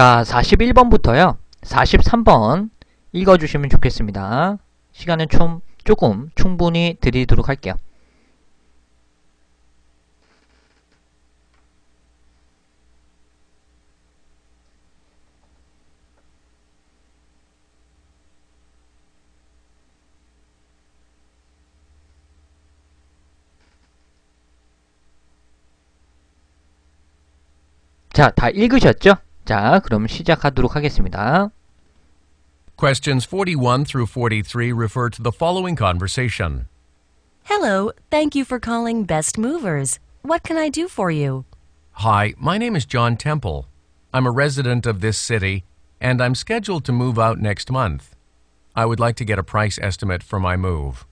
자, 41번부터요. 43번 읽어주시면 좋겠습니다. 시간은 좀 조금 충분히 드리도록 할게요. 자, 다 읽으셨죠? 자, 그럼 시작하도록 하겠습니다. Questions 41 through 43 refer to the following conversation. Hello, thank you for calling Best Movers. What can I do for you? Hi, my name is John Temple. I'm a resident of this city, and I'm scheduled to move out next month. I would like to get a price estimate for my move.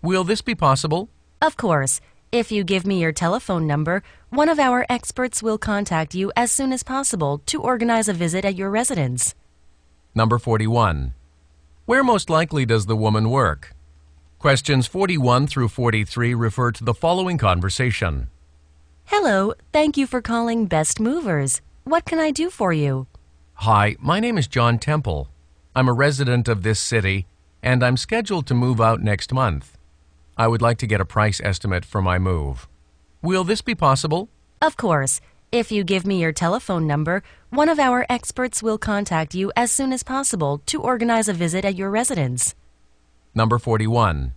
Will this be possible? Of course. If you give me your telephone number, one of our experts will contact you as soon as possible to organize a visit at your residence. Number 41. Where most likely does the woman work? Questions 41 through 43 refer to the following conversation. Hello, thank you for calling Best Movers. What can I do for you? Hi, my name is John Temple. I'm a resident of this city, and I'm scheduled to move out next month. I would like to get a price estimate for my move. Will this be possible? Of course. If you give me your telephone number, one of our experts will contact you as soon as possible to organize a visit at your residence. Number 41.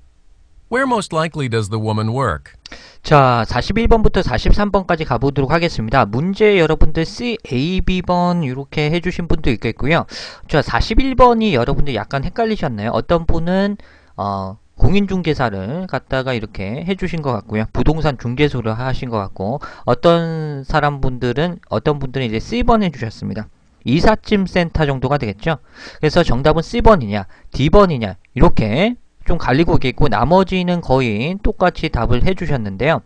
Where most likely does the woman work? 자, 41번부터 43번까지 가보도록 하겠습니다. 문제 여러분들 C, A, B번 이렇게 해주신 분도 있겠고요. 자, 41번이 여러분들 약간 헷갈리셨나요? 어떤 분은 어, 공인중개사를 갖다가 이렇게 해주신 것 같고요. 부동산 중개소를 하신 것 같고 어떤 사람 분들은 어떤 분들은 이제 C번 해주셨습니다. 이삿짐 센터 정도가 되겠죠. 그래서 정답은 C번이냐 D번이냐 이렇게 좀 갈리고 있고 나머지는 거의 똑같이 답을 해주셨는데요.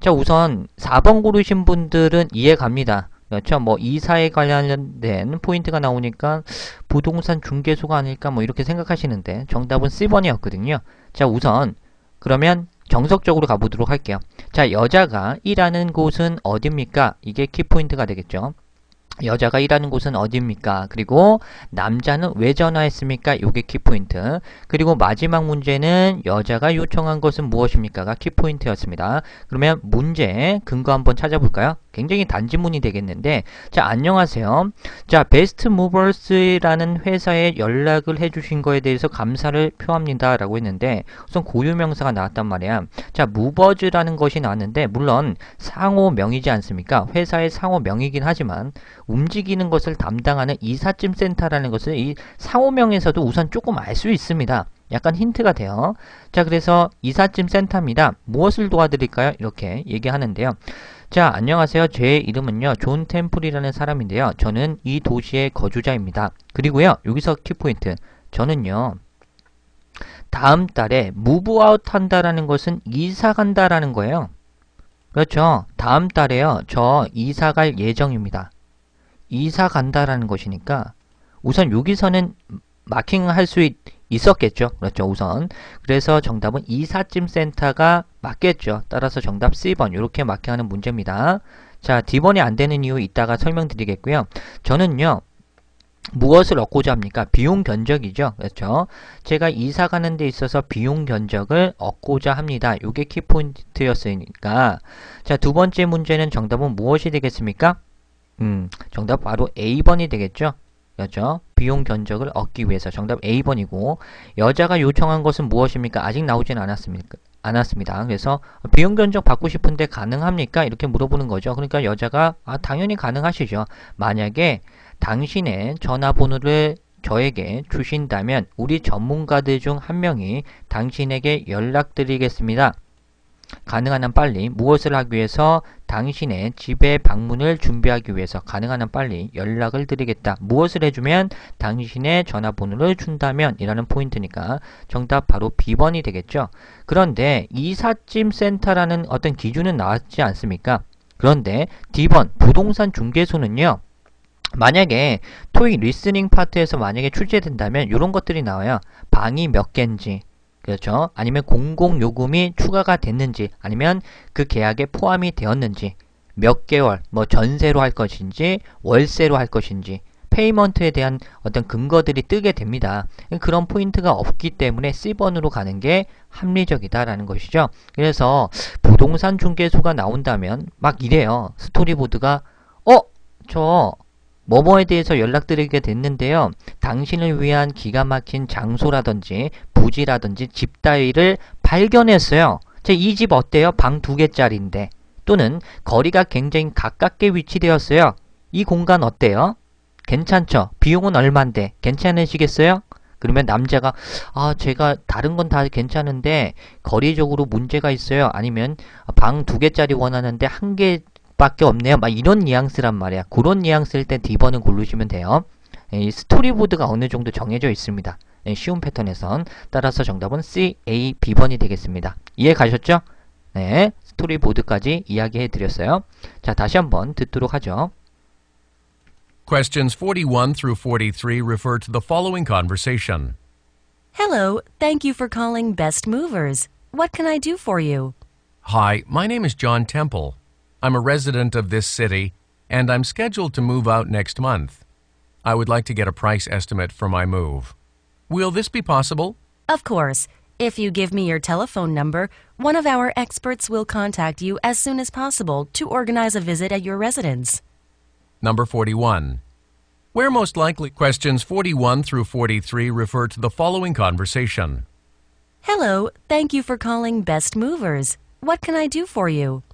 자 우선 4번 고르신 분들은 이해 갑니다. 그렇죠. 뭐 이사에 관련된 포인트가 나오니까 부동산 중개소가 아닐까 뭐 이렇게 생각하시는데 정답은 C번이었거든요. 자 우선 그러면 정석적으로 가보도록 할게요. 자 여자가 일하는 곳은 어디입니까? 이게 키포인트가 되겠죠. 여자가 일하는 곳은 어디입니까? 그리고 남자는 왜 전화했습니까? 요게 키포인트. 그리고 마지막 문제는 여자가 요청한 것은 무엇입니까?가 키포인트였습니다. 그러면 문제 근거 한번 찾아볼까요? 굉장히 단지문이 되겠는데 자 안녕하세요. 자 베스트 무버스라는 회사에 연락을 해주신 거에 대해서 감사를 표합니다. 라고 했는데 우선 고유명사가 나왔단 말이야. 자 무버즈라는 것이 나왔는데 물론 상호명이지 않습니까? 회사의 상호명이긴 하지만 움직이는 것을 담당하는 이삿짐 센터라는 것을 이 상호명에서도 우선 조금 알 수 있습니다. 약간 힌트가 돼요. 자, 그래서 이삿짐 센터입니다. 무엇을 도와드릴까요? 이렇게 얘기하는데요. 자, 안녕하세요. 제 이름은요. 존 템플이라는 사람인데요. 저는 이 도시의 거주자입니다. 그리고요. 여기서 키포인트. 저는요. 다음 달에 무브아웃 한다라는 것은 이사 간다라는 거예요. 그렇죠. 다음 달에요. 저 이사 갈 예정입니다. 이사 간다라는 것이니까 우선 여기서는 마킹할 수 있, 있었겠죠. 그렇죠. 우선. 그래서 정답은 이삿짐 센터가 맞겠죠. 따라서 정답 C번 이렇게 마킹하는 문제입니다. 자, D번이 안 되는 이유 이따가 설명드리겠고요. 저는요. 무엇을 얻고자 합니까? 비용 견적이죠. 그렇죠. 제가 이사 가는 데 있어서 비용 견적을 얻고자 합니다. 요게 키포인트였으니까. 자, 두 번째 문제는 정답은 무엇이 되겠습니까? 음, 정답 바로 A번이 되겠죠? 그죠 비용 견적을 얻기 위해서 정답 A번이고 여자가 요청한 것은 무엇입니까? 아직 나오진 않았습니까? 않았습니다. 그래서 비용 견적 받고 싶은데 가능합니까? 이렇게 물어보는 거죠. 그러니까 여자가 아, 당연히 가능하시죠. 만약에 당신의 전화번호를 저에게 주신다면 우리 전문가들 중 한 명이 당신에게 연락드리겠습니다. 가능한 한 빨리 무엇을 하기 위해서 당신의 집에 방문을 준비하기 위해서 가능한 한 빨리 연락을 드리겠다. 무엇을 해주면 당신의 전화번호를 준다면 이라는 포인트니까 정답 바로 B번이 되겠죠. 그런데 이삿짐 센터라는 어떤 기준은 나왔지 않습니까? 그런데 D번 부동산 중개소는요. 만약에 토익 리스닝 파트에서 만약에 출제된다면 이런 것들이 나와요. 방이 몇 개인지, 그렇죠? 아니면 공공요금이 추가가 됐는지 아니면 그 계약에 포함이 되었는지 몇 개월 뭐 전세로 할 것인지 월세로 할 것인지 페이먼트에 대한 어떤 근거들이 뜨게 됩니다. 그런 포인트가 없기 때문에 C번으로 가는 게 합리적이다라는 것이죠. 그래서 부동산 중개소가 나온다면 막 이래요. 스토리보드가 어? 저 뭐뭐에 대해서 연락드리게 됐는데요. 당신을 위한 기가 막힌 장소라든지 부지라든지 집 따위를 발견했어요. 이 집 어때요? 방 두 개짜리인데. 또는 거리가 굉장히 가깝게 위치되었어요. 이 공간 어때요? 괜찮죠? 비용은 얼만데? 괜찮으시겠어요? 그러면 남자가 아 제가 다른 건 다 괜찮은데 거리적으로 문제가 있어요. 아니면 방 두 개짜리 원하는데 한개 밖에 없네요. 막 이런 뉘앙스란 말이야. 그런 뉘앙스일 때 D번은 고르시면 돼요. 이 스토리보드가 어느 정도 정해져 있습니다. 쉬운 패턴에선 따라서 정답은 C, A, B번이 되겠습니다. 이해 가셨죠? 네, 스토리보드까지 이야기해 드렸어요. 자, 다시 한번 듣도록 하죠. Questions 41 through 43 refer to the following conversation. Hello, thank you for calling Best Movers. What can I do for you? Hi, my name is John Temple. I'm a resident of this city, and I'm scheduled to move out next month. I would like to get a price estimate for my move. Will this be possible? Of course. If you give me your telephone number, one of our experts will contact you as soon as possible to organize a visit at your residence. Number 41. Where most likely questions 41 through 43 refer to the following conversation. Hello, thank you for calling Best Movers. What can I do for you?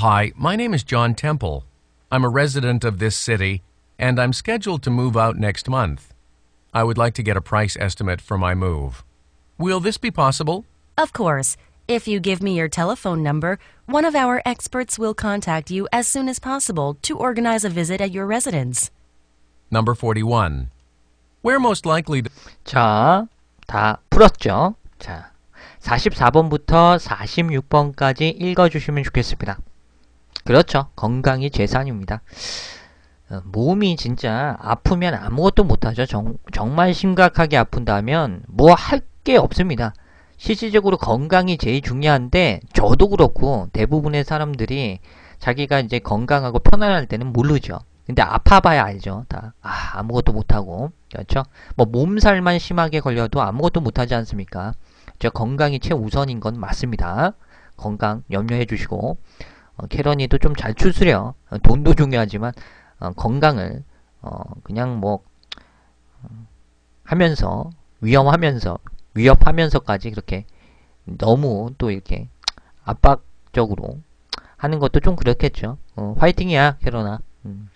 Hi, my name is John Temple. I'm a resident of this city, and I'm scheduled to move out next month. I would like to get a price estimate for my move. Will this be possible? Of course. If you give me your telephone number, one of our experts will contact you as soon as possible to organize a visit at your residence. Number 41. Where most likely to... 자, 다 풀었죠? 자, 44번부터 46번까지 읽어주시면 좋겠습니다. 그렇죠. 건강이 재산입니다. 어, 몸이 진짜 아프면 아무것도 못하죠. 정, 정말 심각하게 아픈다면 뭐 할 게 없습니다. 실질적으로 건강이 제일 중요한데 저도 그렇고 대부분의 사람들이 자기가 이제 건강하고 편안할 때는 모르죠. 근데 아파봐야 알죠. 다 아, 아무것도 못하고 그렇죠. 뭐 몸살만 심하게 걸려도 아무것도 못하지 않습니까? 저 건강이 최우선인 건 맞습니다. 건강 염려해 주시고 어, 캐런이도 좀 잘 추스려 어, 돈도 중요하지만 어, 건강을 어, 그냥 뭐 어, 하면서 위험하면서 위협하면서까지 그렇게 너무 또 이렇게 압박적으로 하는 것도 좀 그렇겠죠. 어, 화이팅이야 캐런아. 음.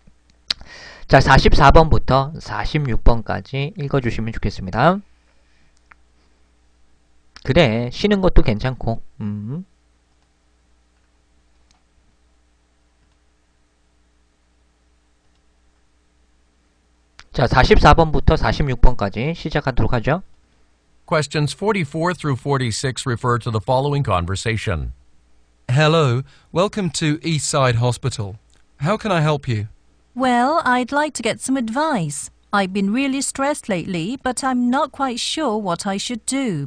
자 44번부터 46번까지 읽어주시면 좋겠습니다. 그래 쉬는 것도 괜찮고 음. 자, 44번부터 46번까지 시작하도록 하죠. Questions 44 through 46 refer to the following conversation. Hello, welcome to Eastside Hospital. How can I help you? Well, I'd like to get some advice. I've been really stressed lately, but I'm not quite sure what I should do.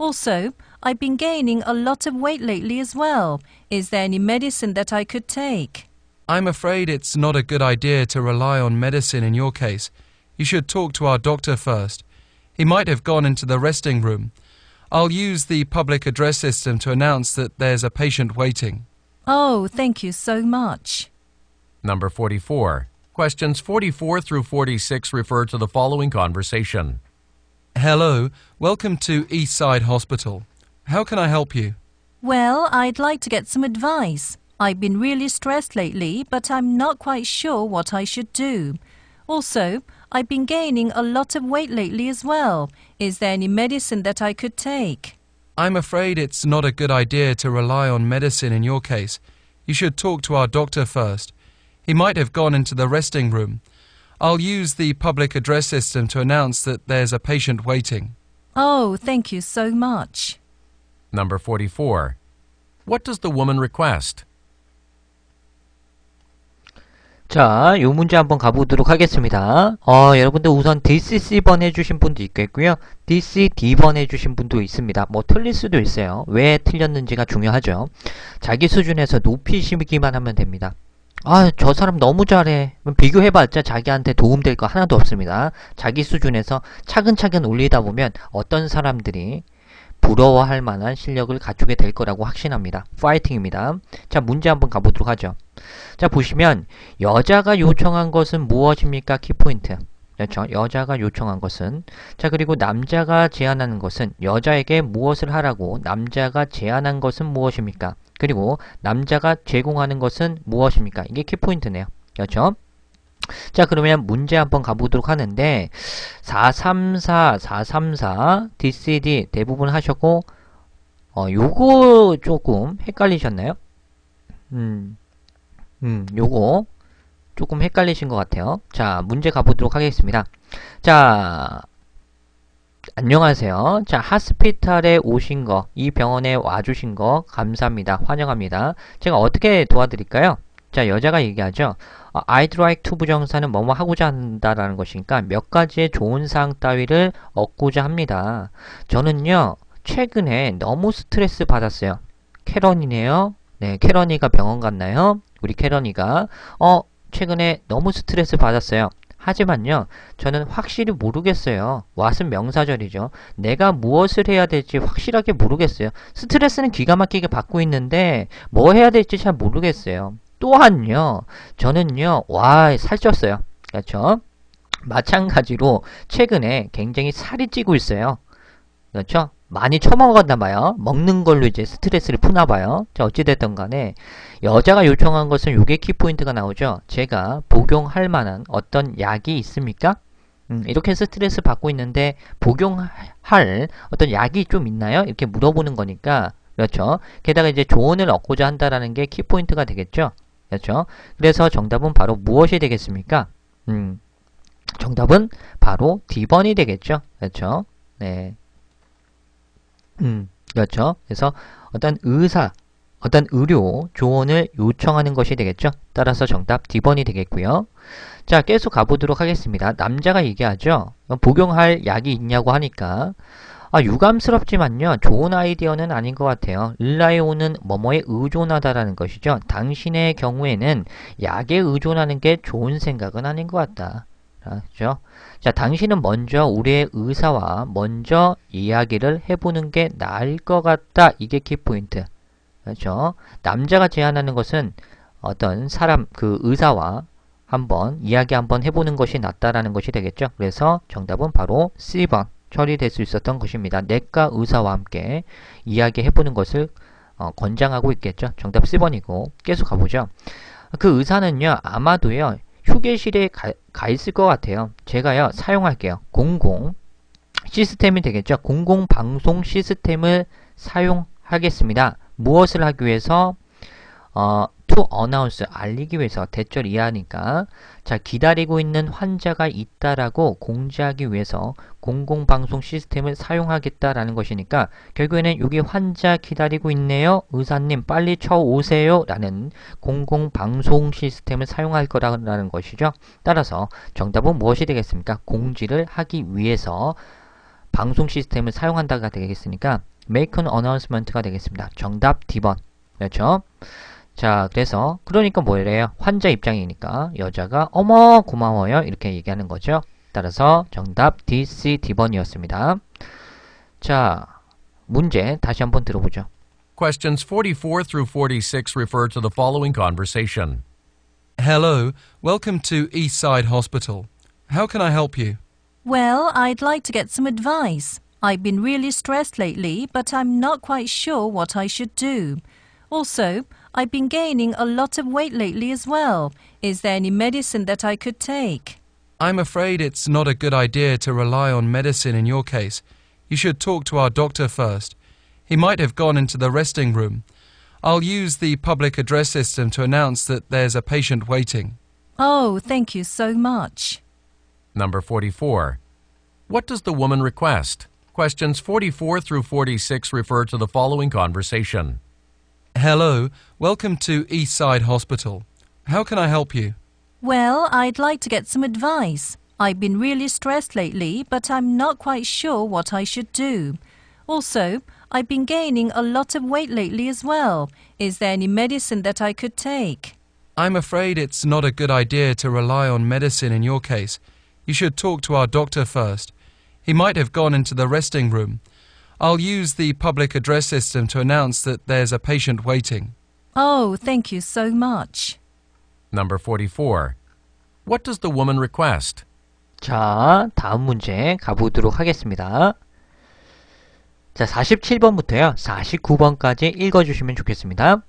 Also, I've been gaining a lot of weight lately as well. Is there any medicine that I could take? I'm afraid it's not a good idea to rely on medicine in your case. You should talk to our doctor first. He might have gone into the resting room. I'll use the public address system to announce that there's a patient waiting. Oh, thank you so much. Number 44. Questions 44 through 46 refer to the following conversation. Hello, welcome to Eastside Hospital. How can I help you? Well, I'd like to get some advice. I've been really stressed lately, but I'm not quite sure what I should do. Also, I've been gaining a lot of weight lately as well. Is there any medicine that I could take? I'm afraid it's not a good idea to rely on medicine in your case. You should talk to our doctor first. He might have gone into the resting room. I'll use the public address system to announce that there's a patient waiting. Oh, thank you so much. Number 44. What does the woman request? 자, 요 문제 한번 가보도록 하겠습니다. 어, 여러분들 우선 DCC번 해주신 분도 있겠고요. DCD번 해주신 분도 있습니다. 뭐 틀릴 수도 있어요. 왜 틀렸는지가 중요하죠. 자기 수준에서 높이심기만 하면 됩니다. 아, 저 사람 너무 잘해. 비교해봤자 자기한테 도움될 거 하나도 없습니다. 자기 수준에서 차근차근 올리다 보면 어떤 사람들이 부러워할 만한 실력을 갖추게 될 거라고 확신합니다. 파이팅입니다. 자, 문제 한번 가보도록 하죠. 자 보시면 여자가 요청한 것은 무엇입니까? 키포인트. 그렇죠? 여자가 요청한 것은 자 그리고 남자가 제안하는 것은 여자에게 무엇을 하라고 남자가 제안한 것은 무엇입니까? 그리고 남자가 제공하는 것은 무엇입니까? 이게 키포인트네요. 그렇죠? 자 그러면 문제 한번 가보도록 하는데 434, 434, DCD 대부분 하셨고 어, 요거 조금 헷갈리셨나요? 음, 음, 요거 조금 헷갈리신 것 같아요. 자, 문제 가보도록 하겠습니다. 자, 안녕하세요. 자, 하스피탈에 오신 거, 이 병원에 와주신 거 감사합니다. 환영합니다. 제가 어떻게 도와드릴까요? 자, 여자가 얘기하죠. 어, I'd like to 부정사는 뭐뭐 하고자 한다라는 것이니까 몇 가지의 좋은 사항 따위를 얻고자 합니다. 저는요, 최근에 너무 스트레스 받았어요. 캐런이네요. 네, 캐런이가 병원 갔나요? 우리 캐런이가 어 최근에 너무 스트레스 받았어요. 하지만요 저는 확실히 모르겠어요 왓은 명사절이죠 내가 무엇을 해야 될지 확실하게 모르겠어요 스트레스는 기가 막히게 받고 있는데 뭐 해야 될지 잘 모르겠어요 또한요 저는요 와 살쪘어요 그렇죠 마찬가지로 최근에 굉장히 살이 찌고 있어요 그렇죠 많이 처먹었나봐요. 먹는 걸로 이제 스트레스를 푸나봐요. 자, 어찌됐든 간에 여자가 요청한 것은 요게 키포인트가 나오죠. 제가 복용할 만한 어떤 약이 있습니까? 음, 이렇게 스트레스 받고 있는데 복용할 어떤 약이 좀 있나요? 이렇게 물어보는 거니까 그렇죠. 게다가 이제 조언을 얻고자 한다라는 게 키포인트가 되겠죠. 그렇죠. 그래서 정답은 바로 무엇이 되겠습니까? 음, 정답은 바로 D번이 되겠죠. 그렇죠. 네. 음, 그렇죠. 그래서 어떤 의사, 어떤 의료 조언을 요청하는 것이 되겠죠. 따라서 정답 D번이 되겠고요. 자, 계속 가보도록 하겠습니다. 남자가 얘기하죠. 복용할 약이 있냐고 하니까 아, 유감스럽지만요. 좋은 아이디어는 아닌 것 같아요. 일라이오는 뭐뭐에 의존하다라는 것이죠. 당신의 경우에는 약에 의존하는 게 좋은 생각은 아닌 것 같다. 그렇죠? 자, 당신은 먼저 우리의 의사와 먼저 이야기를 해보는 게 나을 것 같다. 이게 키포인트. 그죠 남자가 제안하는 것은 어떤 사람, 그 의사와 한번 이야기 한번 해보는 것이 낫다라는 것이 되겠죠. 그래서 정답은 바로 C번 처리될 수 있었던 것입니다. 내과 의사와 함께 이야기해보는 것을 어, 권장하고 있겠죠. 정답 C번이고 계속 가보죠. 그 의사는요. 아마도요. 휴게실에 가, 가 있을 것 같아요. 제가요, 사용할게요. 공공 시스템이 되겠죠. 공공 방송 시스템을 사용하겠습니다. 무엇을 하기 위해서 어, to announce 알리기 위해서 대절 이하니까 자 기다리고 있는 환자가 있다라고 공지하기 위해서 공공방송 시스템을 사용하겠다라는 것이니까 결국에는 여기 환자 기다리고 있네요 의사님 빨리 쳐오세요 라는 공공방송 시스템을 사용할 거라는 것이죠 따라서 정답은 무엇이 되겠습니까 공지를 하기 위해서 방송 시스템을 사용한다가 되겠습니까 make an announcement가 되겠습니다 정답 D번 그렇죠 자 그래서 그러니까 뭐래요 환자 입장이니까 여자가 어머 고마워요 이렇게 얘기하는 거죠 따라서 정답 DC D번이었습니다 자 문제 다시 한번 들어보죠 Questions 44 through 46 refer to the following conversation Hello, welcome to Eastside Hospital. How can I help you? Well, I'd like to get some advice. I've been really stressed lately, but I'm not quite sure what I should do. Also, I've been gaining a lot of weight lately as well. Is there any medicine that I could take? I'm afraid it's not a good idea to rely on medicine in your case. You should talk to our doctor first. He might have gone into the resting room. I'll use the public address system to announce that there's a patient waiting. Oh, thank you so much. Number 44. What does the woman request? Questions 44 through 46 refer to the following conversation. Hello, welcome to Eastside Hospital. How can I help you? Well, I'd like to get some advice. I've been really stressed lately, but I'm not quite sure what I should do. Also, I've been gaining a lot of weight lately as well. Is there any medicine that I could take? I'm afraid it's not a good idea to rely on medicine in your case. You should talk to our doctor first. He might have gone into the resting room. I'll use the public address system to announce that there's a patient waiting. Oh, thank you so much. Number 44. What does the woman request? 자, 다음 문제 가보도록 하겠습니다. 자, 47번부터요. 49번까지 읽어주시면 좋겠습니다.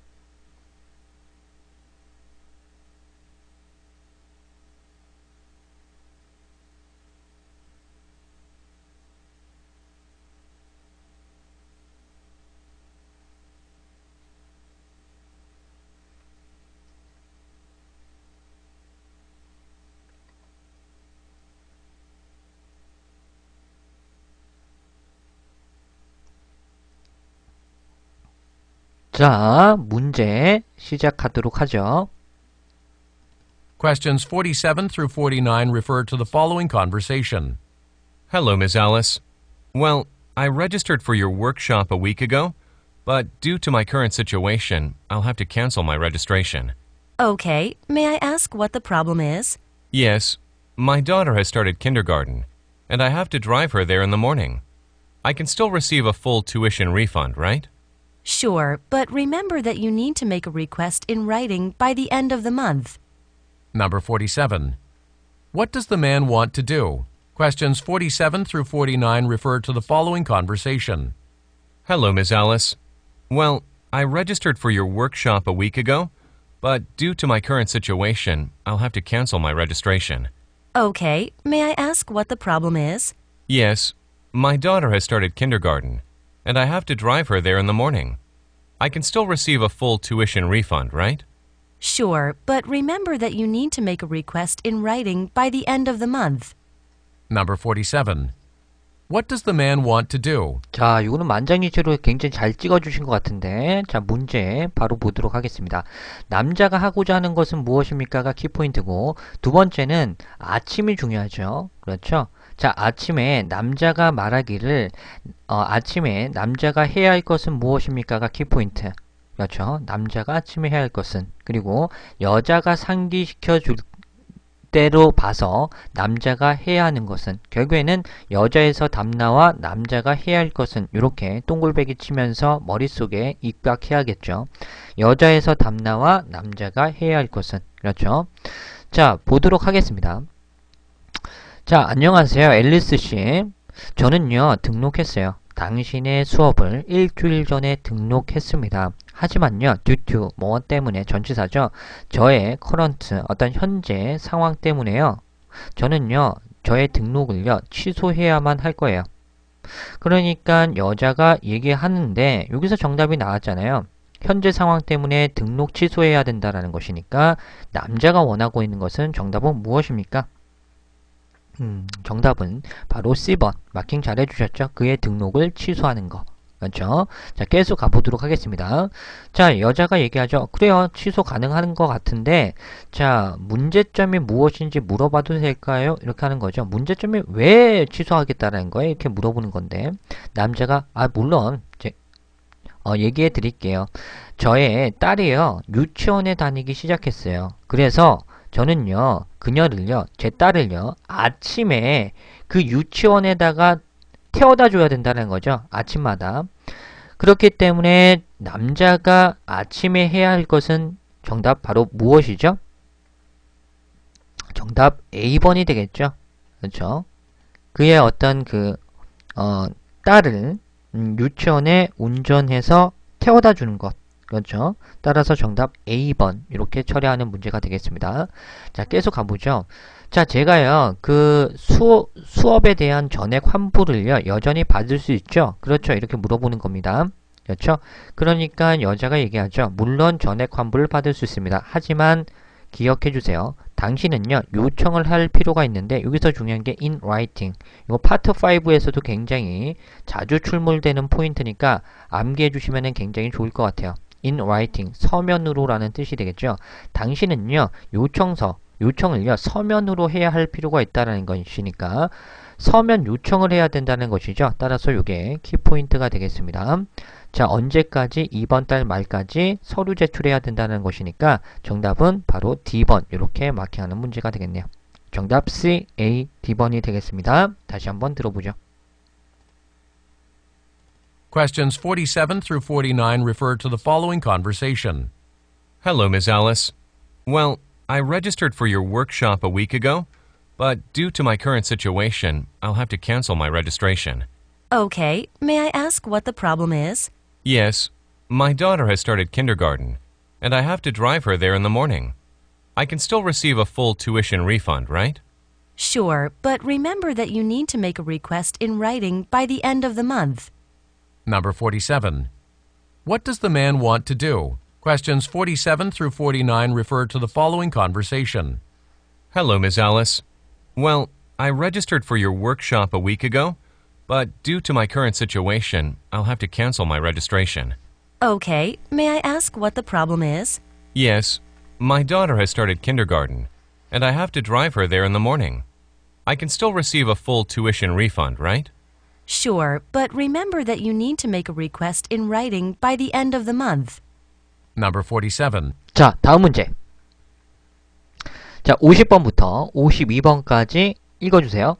자, 문제 시작하도록 하죠. Questions 47 through 49 refer to the following conversation. Hello, Ms. Alice. Well, I registered for your workshop a week ago, but due to my current situation, I'll have to cancel my registration. Okay, may I ask what the problem is? Yes, my daughter has started kindergarten, and I have to drive her there in the morning. I can still receive a full tuition refund, right? Sure, but remember that you need to make a request in writing by the end of the month. Number 47. What does the man want to do? Questions 47 through 49 refer to the following conversation. Hello, Miss Alice. Well, I registered for your workshop a week ago, but due to my current situation, I'll have to cancel my registration. Okay, may I ask what the problem is? Yes, my daughter has started kindergarten and I have to drive her there in the morning. I can still receive a full tuition refund, right? Sure, but remember that you need to make a request in writing by the end of the month. Number 47. What does the man want to do? 자, 이거는 만장일치로 굉장히 잘 찍어주신 것 같은데 자, 문제 바로 보도록 하겠습니다. 남자가 하고자 하는 것은 무엇입니까가 키포인트고 두 번째는 아침이 중요하죠. 그렇죠? 자, 아침에 남자가 말하기를 어, 아침에 남자가 해야 할 것은 무엇입니까가 키포인트. 그렇죠. 남자가 아침에 해야 할 것은 그리고 여자가 상기시켜 줄 때로 봐서 남자가 해야 하는 것은 결국에는 여자에서 담나와 남자가 해야 할 것은 이렇게 동글배기 치면서 머릿속에 입각해야겠죠. 여자에서 담나와 남자가 해야 할 것은 그렇죠. 자 보도록 하겠습니다. 자, 안녕하세요. 앨리스 씨. 저는요, 등록했어요. 당신의 수업을 일주일 전에 등록했습니다. 하지만요, due 뭐 때문에 전치사죠. 저의 커런트 어떤 현재 상황 때문에요. 저는요, 저의 등록을요, 취소해야만 할 거예요. 그러니까 여자가 얘기하는데 여기서 정답이 나왔잖아요. 현재 상황 때문에 등록 취소해야 된다라는 것이니까 남자가 원하고 있는 것은 정답은 무엇입니까? 음. 정답은 바로 C번 마킹 잘 해주셨죠? 그의 등록을 취소하는 거렇죠자 계속 가보도록 하겠습니다. 자 여자가 얘기하죠. 그래요 취소 가능한 것 같은데 자 문제점이 무엇인지 물어봐도 될까요? 이렇게 하는 거죠. 문제점이 왜 취소하겠다는 거예요? 이렇게 물어보는 건데 남자가 아 물론 제, 어, 얘기해 드릴게요. 저의 딸이요 유치원에 다니기 시작했어요. 그래서 저는요, 그녀를요, 제 딸을요, 아침에 그 유치원에다가 태워다 줘야 된다는 거죠. 아침마다. 그렇기 때문에 남자가 아침에 해야 할 것은 정답 바로 무엇이죠? 정답 A번이 되겠죠. 그렇죠? 그의 어떤 그 어, 딸을 음, 유치원에 운전해서 태워다 주는 것. 그렇죠? 따라서 정답 A번 이렇게 처리하는 문제가 되겠습니다. 자, 계속 가보죠. 자, 제가요. 그 수, 수업에 대한 전액 환불을요. 여전히 받을 수 있죠? 그렇죠. 이렇게 물어보는 겁니다. 그렇죠? 그러니까 여자가 얘기하죠. 물론 전액 환불을 받을 수 있습니다. 하지만 기억해 주세요. 당신은요. 요청을 할 필요가 있는데 여기서 중요한 게 in writing. 이거 파트 5에서도 굉장히 자주 출몰되는 포인트니까 암기해 주시면 굉장히 좋을 것 같아요. in writing, 서면으로라는 뜻이 되겠죠. 당신은요, 요청서, 요청을요, 서면으로 해야 할 필요가 있다는 것이니까 서면 요청을 해야 된다는 것이죠. 따라서 이게 키포인트가 되겠습니다. 자, 언제까지? 이번 달 말까지 서류 제출해야 된다는 것이니까 정답은 바로 D번 이렇게 마킹하는 문제가 되겠네요. 정답 C, A, D번이 되겠습니다. 다시 한번 들어보죠. Questions 47 through 49 refer to the following conversation. Hello, Ms. Alice. Well, I registered for your workshop a week ago, but due to my current situation, I'll have to cancel my registration. Okay, may I ask what the problem is? Yes, my daughter has started kindergarten, and I have to drive her there in the morning. I can still receive a full tuition refund, right? Sure, but remember that you need to make a request in writing by the end of the month. Number 47. What does the man want to do? Questions 47 through 49 refer to the following conversation. Hello, Ms. Alice. Well, I registered for your workshop a week ago, but due to my current situation, I'll have to cancel my registration. Okay, may I ask what the problem is? Yes, my daughter has started kindergarten, and I have to drive her there in the morning. I can still receive a full tuition refund, right? Sure, but remember that you need to make a request in writing by the end of the month. Number 47. 자, 다음 문제. 자, 50번부터 52번까지 읽어주세요.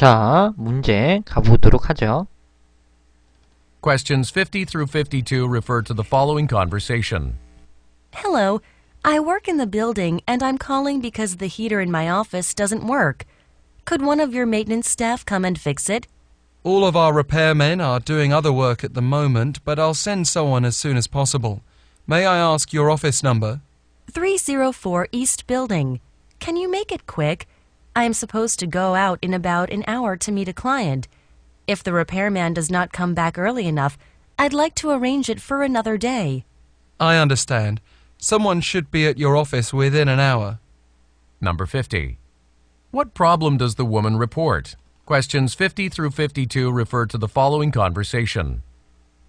자, 문제 가보도록 하죠. Questions 50 through 52 refer to the following conversation. Hello, I work in the building and I'm calling because the heater in my office doesn't work. Could one of your maintenance staff come and fix it? All of our repairmen are doing other work at the moment, but I'll send someone as soon as possible. May I ask your office number? 304 East Building. Can you make it quick? I am supposed to go out in about an hour to meet a client. If the repairman does not come back early enough, I'd like to arrange it for another day. I understand. Someone should be at your office within an hour. Number 50. What problem does the woman report? Questions 50 through 52 refer to the following conversation.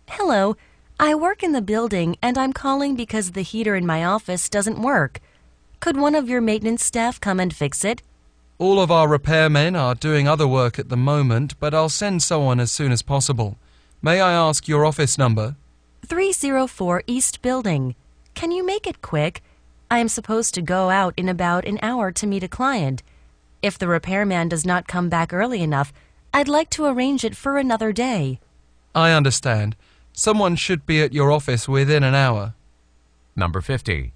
Hello. I work in the building and I'm calling because the heater in my office doesn't work. Could one of your maintenance staff come and fix it? All of our repairmen are doing other work at the moment, but I'll send someone as soon as possible. May I ask your office number? 304 East Building. Can you make it quick? I am supposed to go out in about an hour to meet a client. If the repairman does not come back early enough, I'd like to arrange it for another day. I understand. Someone should be at your office within an hour. Number 50.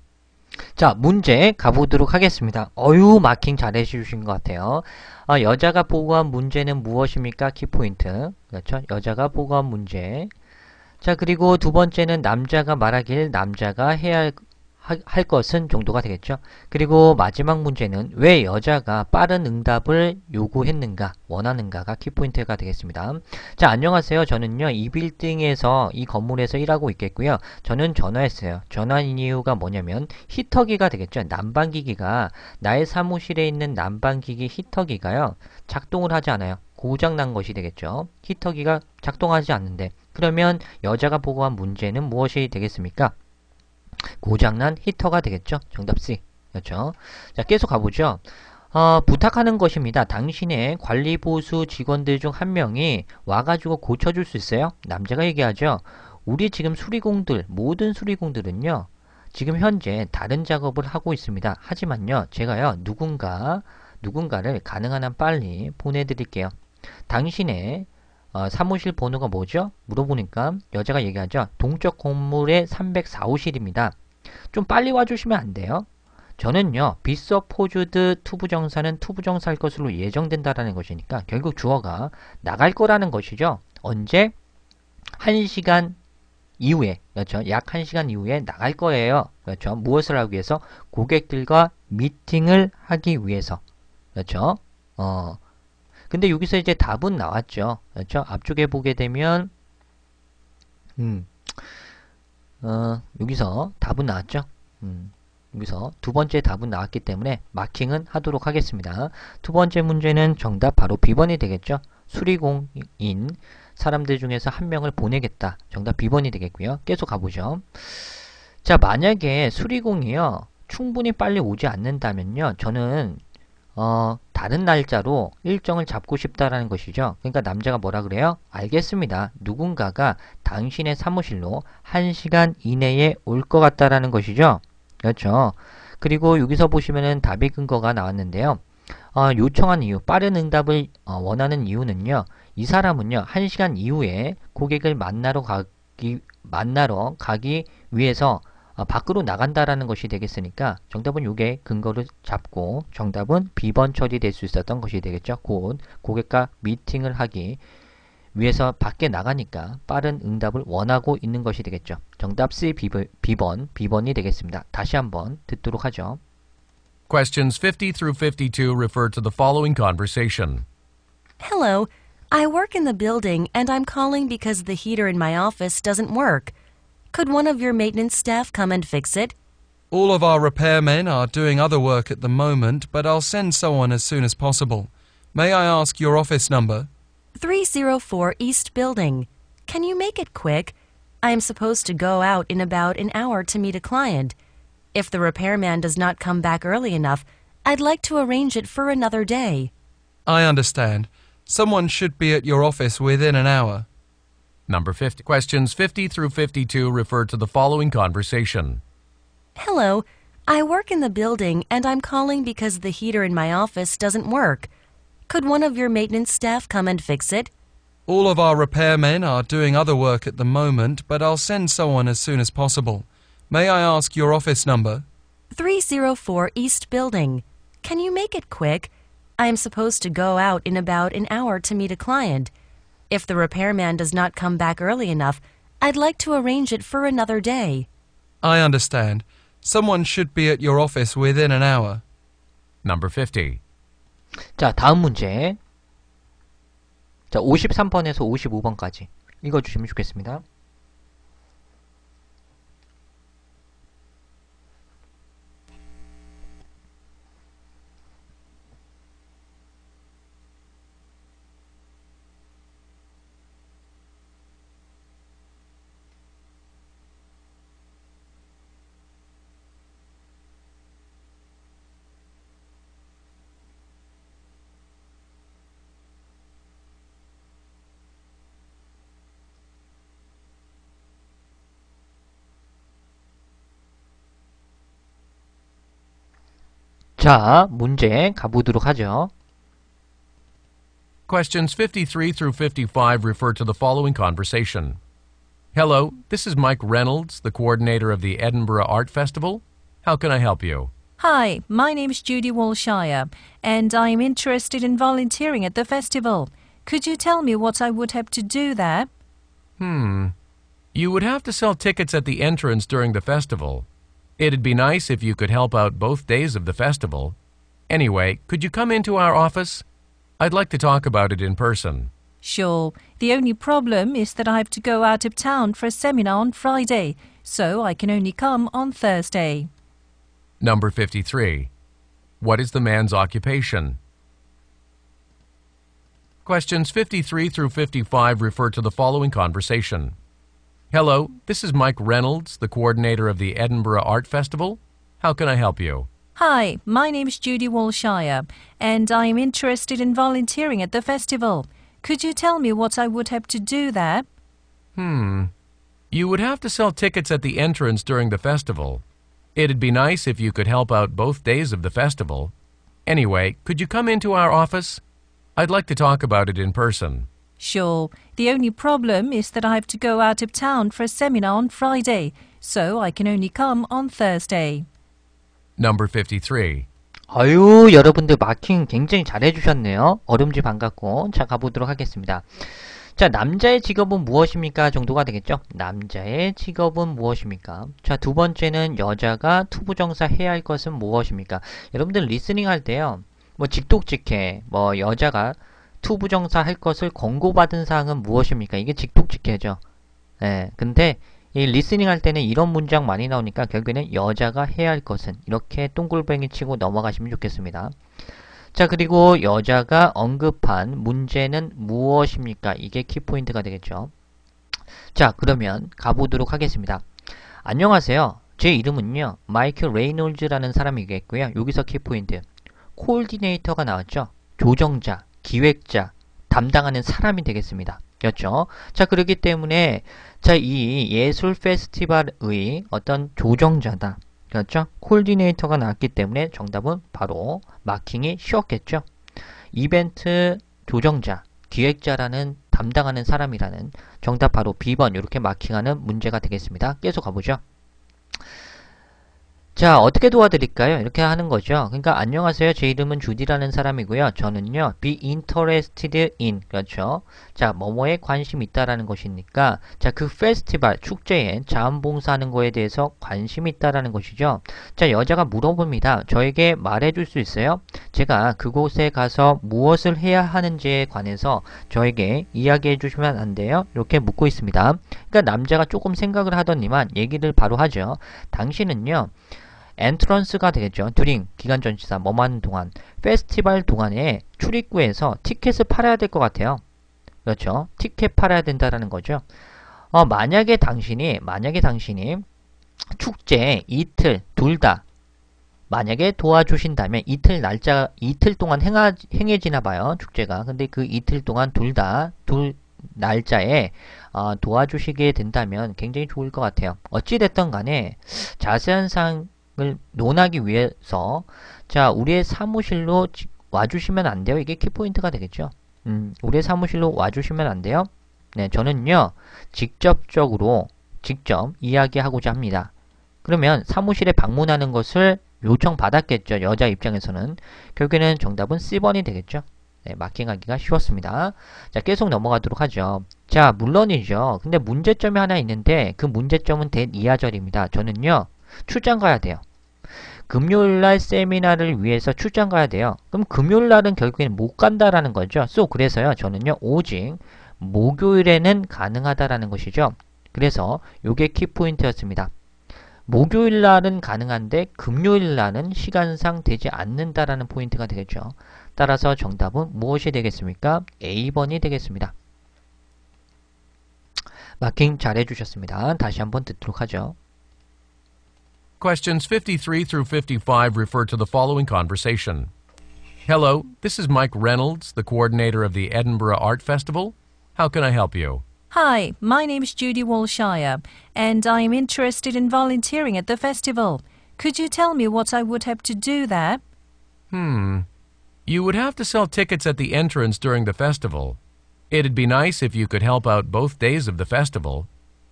자 문제 가보도록 하겠습니다 어유 마킹 잘 해주신 것 같아요 아, 여자가 보고한 문제는 무엇입니까 키포인트 그렇죠 여자가 보고한 문제 자 그리고 두 번째는 남자가 말하길 남자가 해야 할할 것은 정도가 되겠죠. 그리고 마지막 문제는 왜 여자가 빠른 응답을 요구했는가, 원하는가가 키포인트가 되겠습니다. 자, 안녕하세요. 저는요, 이 빌딩에서, 이 건물에서 일하고 있겠고요. 저는 전화했어요. 전화인 이유가 뭐냐면 히터기가 되겠죠. 난방기기가, 나의 사무실에 있는 난방기기 히터기가요, 작동을 하지 않아요. 고장난 것이 되겠죠. 히터기가 작동하지 않는데 그러면 여자가 보고한 문제는 무엇이 되겠습니까? 고장난 히터가 되겠죠. 정답 C. 그렇죠. 자, 계속 가보죠. 어, 부탁하는 것입니다. 당신의 관리보수 직원들 중 한 명이 와가지고 고쳐줄 수 있어요? 남자가 얘기하죠. 우리 지금 수리공들, 모든 수리공들은요. 지금 현재 다른 작업을 하고 있습니다. 하지만요. 제가요. 누군가, 누군가를 가능한 한 빨리 보내드릴게요. 당신의 어, 사무실 번호가 뭐죠? 물어보니까 여자가 얘기하죠. 동쪽 건물의 304호실입니다. 좀 빨리 와주시면 안 돼요? 저는요. 비서 포즈드 투부정사는 투부정사일 것으로 예정된다라는 것이니까 결국 주어가 나갈 거라는 것이죠. 언제? 1시간 이후에 그렇죠. 약 1시간 이후에 나갈 거예요. 그렇죠. 무엇을 하기 위해서? 고객들과 미팅을 하기 위해서 그렇죠. 어, 근데 여기서 이제 답은 나왔죠. 그렇죠? 앞쪽에 보게 되면 음, 어, 여기서 답은 나왔죠. 음, 여기서 두 번째 답은 나왔기 때문에 마킹은 하도록 하겠습니다. 두 번째 문제는 정답 바로 B번이 되겠죠. 수리공인 사람들 중에서 한 명을 보내겠다. 정답 B번이 되겠고요. 계속 가보죠. 자 만약에 수리공이요. 충분히 빨리 오지 않는다면요. 저는 어, 다른 날짜로 일정을 잡고 싶다라는 것이죠. 그러니까 남자가 뭐라 그래요? 알겠습니다. 누군가가 당신의 사무실로 1시간 이내에 올 것 같다라는 것이죠. 그렇죠. 그리고 여기서 보시면은 답의 근거가 나왔는데요. 어, 요청한 이유, 빠른 응답을 어, 원하는 이유는요. 이 사람은요. 1시간 이후에 고객을 만나러 가기 만나러 가기 위해서 밖으로 나간다라는 것이 되겠으니까 정답은 요게 근거를 잡고 정답은 B번 처리될 수 있었던 것이 되겠죠. 곧 고객과 미팅을 하기 위해서 밖에 나가니까 빠른 응답을 원하고 있는 것이 되겠죠. 정답 C B번, B번이 되겠습니다. 다시 한번 듣도록 하죠. Questions 50 through 52 refer to the following conversation. Hello, I work in the building and I'm calling because the heater in my office doesn't work. Could one of your maintenance staff come and fix it? All of our repairmen are doing other work at the moment, but I'll send someone as soon as possible. May I ask your office number? 304 East Building. Can you make it quick? I am supposed to go out in about an hour to meet a client. If the repairman does not come back early enough, I'd like to arrange it for another day. I understand. Someone should be at your office within an hour. Number 50. Questions 50 through 52 refer to the following conversation. Hello, I work in the building and I'm calling because the heater in my office doesn't work. Could one of your maintenance staff come and fix it? All of our repairmen are doing other work at the moment, but I'll send someone as soon as possible. May I ask your office number? 304 East Building. Can you make it quick? I am supposed to go out in about an hour to meet a client. If the repairman does not come back early enough, I'd like to arrange it for another day. I understand. Someone should be at your office within an hour. Number 50. 자, 다음 문제. 자, 53번에서 55번까지 읽어 주시면 좋겠습니다. 자, 문제 가보도록 하죠. Questions 53 through 55 refer to the following conversation. Hello, this is Mike Reynolds, the coordinator of the Edinburgh Art Festival. How can I help you? Hi, my name is Judy Walshire, and I am interested in volunteering at the festival. Could you tell me what I would have to do there? Hmm. You would have to sell tickets at the entrance during the festival. It'd be nice if you could help out both days of the festival. Anyway, could you come into our office? I'd like to talk about it in person. Sure. The only problem is that I have to go out of town for a seminar on Friday, so I can only come on Thursday. Number 53. What is the man's occupation? Questions 53 through 55 refer to the following conversation. Hello, this is Mike Reynolds, the coordinator of the Edinburgh Art Festival. How can I help you? Hi, my name is Judy Walshire, and I am interested in volunteering at the festival. Could you tell me what I would have to do there? Hmm. You would have to sell tickets at the entrance during the festival. It'd be nice if you could help out both days of the festival. Anyway, could you come into our office? I'd like to talk about it in person. Sure. The only problem is that I have to go out of town for a seminar on Friday, so I can only come on Thursday. Number 53. 아유, 여러분들 마킹 굉장히 잘해주셨네요. 어름지 반갑고. 자, 가보도록 하겠습니다. 자, 남자의 직업은 무엇입니까? 정도가 되겠죠? 남자의 직업은 무엇입니까? 자, 두 번째는 여자가 투부정사 해야 할 것은 무엇입니까? 여러분들 리스닝 할 때요. 뭐, 직독직해, 뭐, 여자가 투부정사할 것을 권고받은 사항은 무엇입니까? 이게 직독직해죠. 예, 근데 이 리스닝 할 때는 이런 문장 많이 나오니까 결국에는 여자가 해야 할 것은 이렇게 똥골뱅이 치고 넘어가시면 좋겠습니다. 자 그리고 여자가 언급한 문제는 무엇입니까? 이게 키포인트가 되겠죠. 자 그러면 가보도록 하겠습니다. 안녕하세요. 제 이름은요. 마이클 레이놀즈라는 사람이겠고요. 여기서 키포인트. 코디네이터가 나왔죠. 조정자. 기획자, 담당하는 사람이 되겠습니다. 였죠. 자, 그렇기 때문에 자, 이 예술 페스티벌의 어떤 조정자다. 그렇죠? 콜디네이터가 나왔기 때문에 정답은 바로 마킹이 쉬웠겠죠. 이벤트 조정자, 기획자라는 담당하는 사람이라는 정답 바로 B번 이렇게 마킹하는 문제가 되겠습니다. 계속 가보죠. 자 어떻게 도와드릴까요? 이렇게 하는 거죠. 그러니까 안녕하세요. 제 이름은 주디라는 사람이고요. 저는요. be interested in 그렇죠. 자 뭐뭐에 관심 있다라는 것이니까 자 그 페스티벌 축제에 자원봉사하는 거에 대해서 관심 있다라는 것이죠. 자 여자가 물어봅니다. 저에게 말해줄 수 있어요? 제가 그곳에 가서 무엇을 해야 하는지에 관해서 저에게 이야기해 주시면 안 돼요? 이렇게 묻고 있습니다. 그러니까 남자가 조금 생각을 하더니만 얘기를 바로 하죠. 당신은요. 엔트런스가 되겠죠. 듀링 기간 전시사 머만 동안 페스티벌 동안에 출입구에서 티켓을 팔아야 될 것 같아요. 그렇죠. 티켓 팔아야 된다라는 거죠. 어, 만약에 당신이 만약에 당신이 축제 이틀 둘 다 만약에 도와주신다면 이틀 날짜 이틀 동안 행하, 행해지나 봐요 축제가 근데 그 이틀 동안 둘 다 둘 날짜에 어, 도와주시게 된다면 굉장히 좋을 것 같아요 어찌됐던 간에 자세한 상, 항을 논하기 위해서 자 우리의 사무실로 와주시면 안 돼요. 이게 키포인트가 되겠죠. 음, 우리의 사무실로 와주시면 안 돼요. 네, 저는요 직접적으로 직접 이야기하고자 합니다. 그러면 사무실에 방문하는 것을 요청받았겠죠. 여자 입장에서는 결국에는 정답은 C번이 되겠죠. 네, 마킹하기가 쉬웠습니다. 자, 계속 넘어가도록 하죠. 자, 물론이죠. 근데 문제점이 하나 있는데 그 문제점은 된 이하절입니다. 저는요. 출장 가야 돼요. 금요일날 세미나를 위해서 출장 가야 돼요. 그럼 금요일날은 결국엔 못 간다라는 거죠. so 그래서요 저는요 오직 목요일에는 가능하다라는 것이죠. 그래서 요게 키포인트였습니다. 목요일날은 가능한데 금요일날은 시간상 되지 않는다라는 포인트가 되겠죠. 따라서 정답은 무엇이 되겠습니까? A번이 되겠습니다. 마킹 잘 해주셨습니다. 다시 한번 듣도록 하죠. Questions 53 through 55 refer to the following conversation. Hello, this is Mike Reynolds, the coordinator of the Edinburgh Art Festival. How can I help you? Hi, my name is Judy Walshire, and I am interested in volunteering at the festival. Could you tell me what I would have to do there? Hmm. You would have to sell tickets at the entrance during the festival. It'd be nice if you could help out both days of the festival.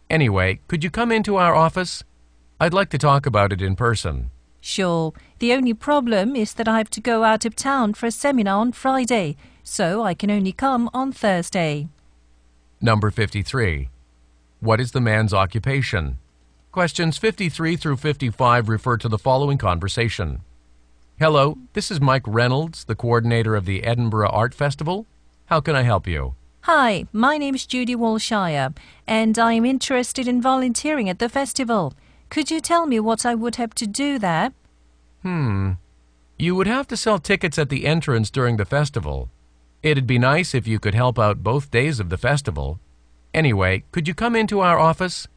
Anyway, could you come into our office? I'd like to talk about it in person. Sure. The only problem is that I have to go out of town for a seminar on Friday, so I can only come on Thursday. Number 53. What is the man's occupation? Questions 53 through 55 refer to the following conversation. Hello, this is Mike Reynolds, the coordinator of the Edinburgh Art Festival. How can I help you? Hi, my name is Judy Walshire, and I am interested in volunteering at the festival. Could you tell me what I would have to do there? Hmm. You would have to sell tickets at the entrance during the festival. It'd be nice if you could help out both days of the festival. Anyway, could you come into our office?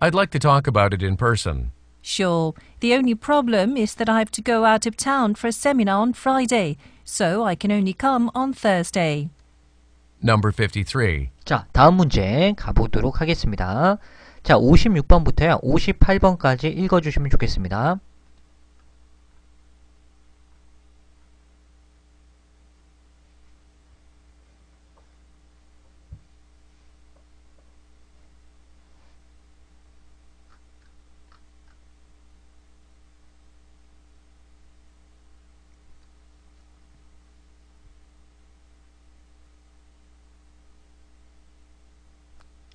I'd like to talk about it in person. Sure. The only problem is that I have to go out of town for a seminar on Friday, so I can only come on Thursday. Number 53. 자, 다음 문제 가보도록 하겠습니다. 자5 6번부터 58번까지 읽어주시면 좋겠습니다.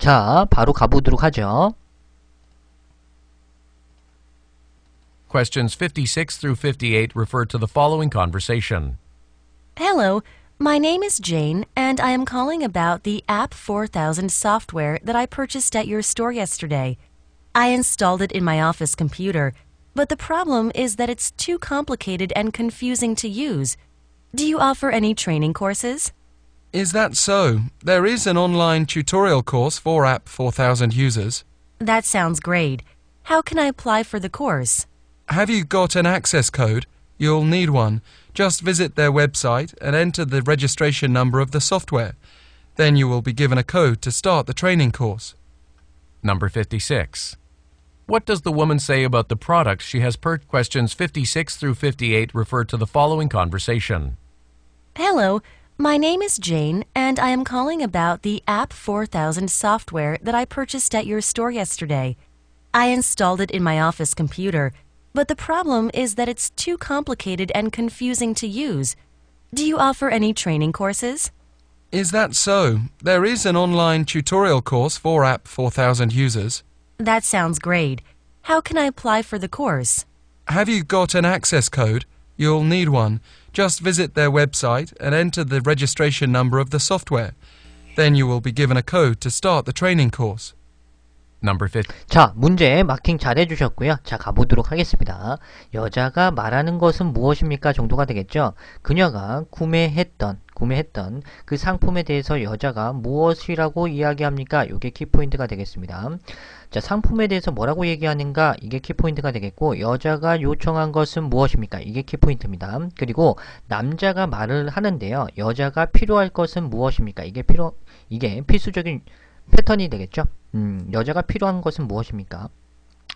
자, 바로 가보도록 하죠. Questions 56 through 58 refer to the following conversation. Hello, my name is Jane, and I am calling about the App 4000 software that I purchased at your store yesterday. I installed it in my office computer, but the problem is that it's too complicated and confusing to use. Do you offer any training courses? Is that so? There is an online tutorial course for App 4000 users. That sounds great. How can I apply for the course? Have you got an access code? You'll need one. Just visit their website and enter the registration number of the software. Then you will be given a code to start the training course. Number 56. What does the woman say about the products she has per Questions 56 through 58 refer to the following conversation. Hello, my name is Jane, and I am calling about the App 4000 software that I purchased at your store yesterday. I installed it in my office computer, but the problem is that it's too complicated and confusing to use. Do you offer any training courses? Is that so? There is an online tutorial course for App 4000 users. That sounds great. How can I apply for the course? Have you got an access code? You'll need one. Just visit their website and enter the registration number of the software. Then you will be given a code to start the training course. Number 5. 자, 문제 마킹 잘 해주셨고요. 자, 가보도록 하겠습니다. 여자가 말하는 것은 무엇입니까? 정도가 되겠죠? 그녀가 구매했던 구매했던 그 상품에 대해서 여자가 무엇이라고 이야기합니까? 이게 키포인트가 되겠습니다. 자, 상품에 대해서 뭐라고 얘기하는가? 이게 키포인트가 되겠고 여자가 요청한 것은 무엇입니까? 이게 키포인트입니다. 그리고 남자가 말을 하는데요. 여자가 필요할 것은 무엇입니까? 이게 필요 이게 필수적인 패턴이 되겠죠? 음, 여자가 필요한 것은 무엇입니까?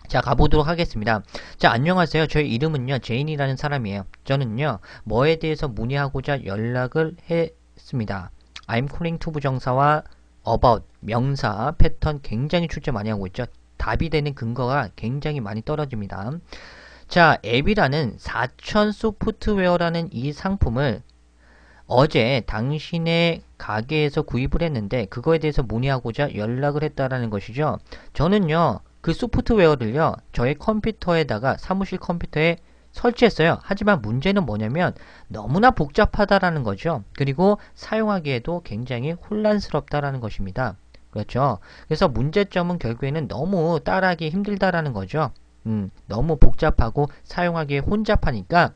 자 가보도록 하겠습니다 자 안녕하세요 저제 이름은요 제인이라는 사람이에요 저는요 뭐에 대해서 문의하고자 연락을 했습니다 I'm calling to 부정사와 about 명사 패턴 굉장히 출제 많이 하고 있죠 답이 되는 근거가 굉장히 많이 떨어집니다 자 앱이라는 4천 소프트웨어라는 이 상품을 어제 당신의 가게에서 구입을 했는데 그거에 대해서 문의하고자 연락을 했다라는 것이죠 저는요 그 소프트웨어를요 저의 컴퓨터에다가 사무실 컴퓨터에 설치했어요. 하지만 문제는 뭐냐면 너무나 복잡하다라는 거죠. 그리고 사용하기에도 굉장히 혼란스럽다라는 것입니다. 그렇죠. 그래서 문제점은 결국에는 너무 따라하기 힘들다라는 거죠. 음, 너무 복잡하고 사용하기에 혼잡하니까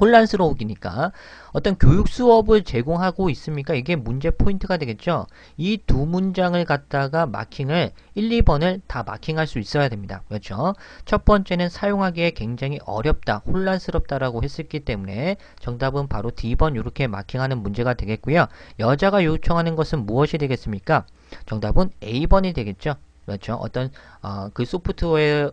혼란스러우기니까 어떤 교육 수업을 제공하고 있습니까? 이게 문제 포인트가 되겠죠. 이 두 문장을 갖다가 마킹을 1, 2번을 다 마킹할 수 있어야 됩니다. 그렇죠? 첫 번째는 사용하기에 굉장히 어렵다, 혼란스럽다라고 했었기 때문에 정답은 바로 D번 이렇게 마킹하는 문제가 되겠고요. 여자가 요청하는 것은 무엇이 되겠습니까? 정답은 A번이 되겠죠. 그렇죠? 어떤 어, 그 소프트웨어의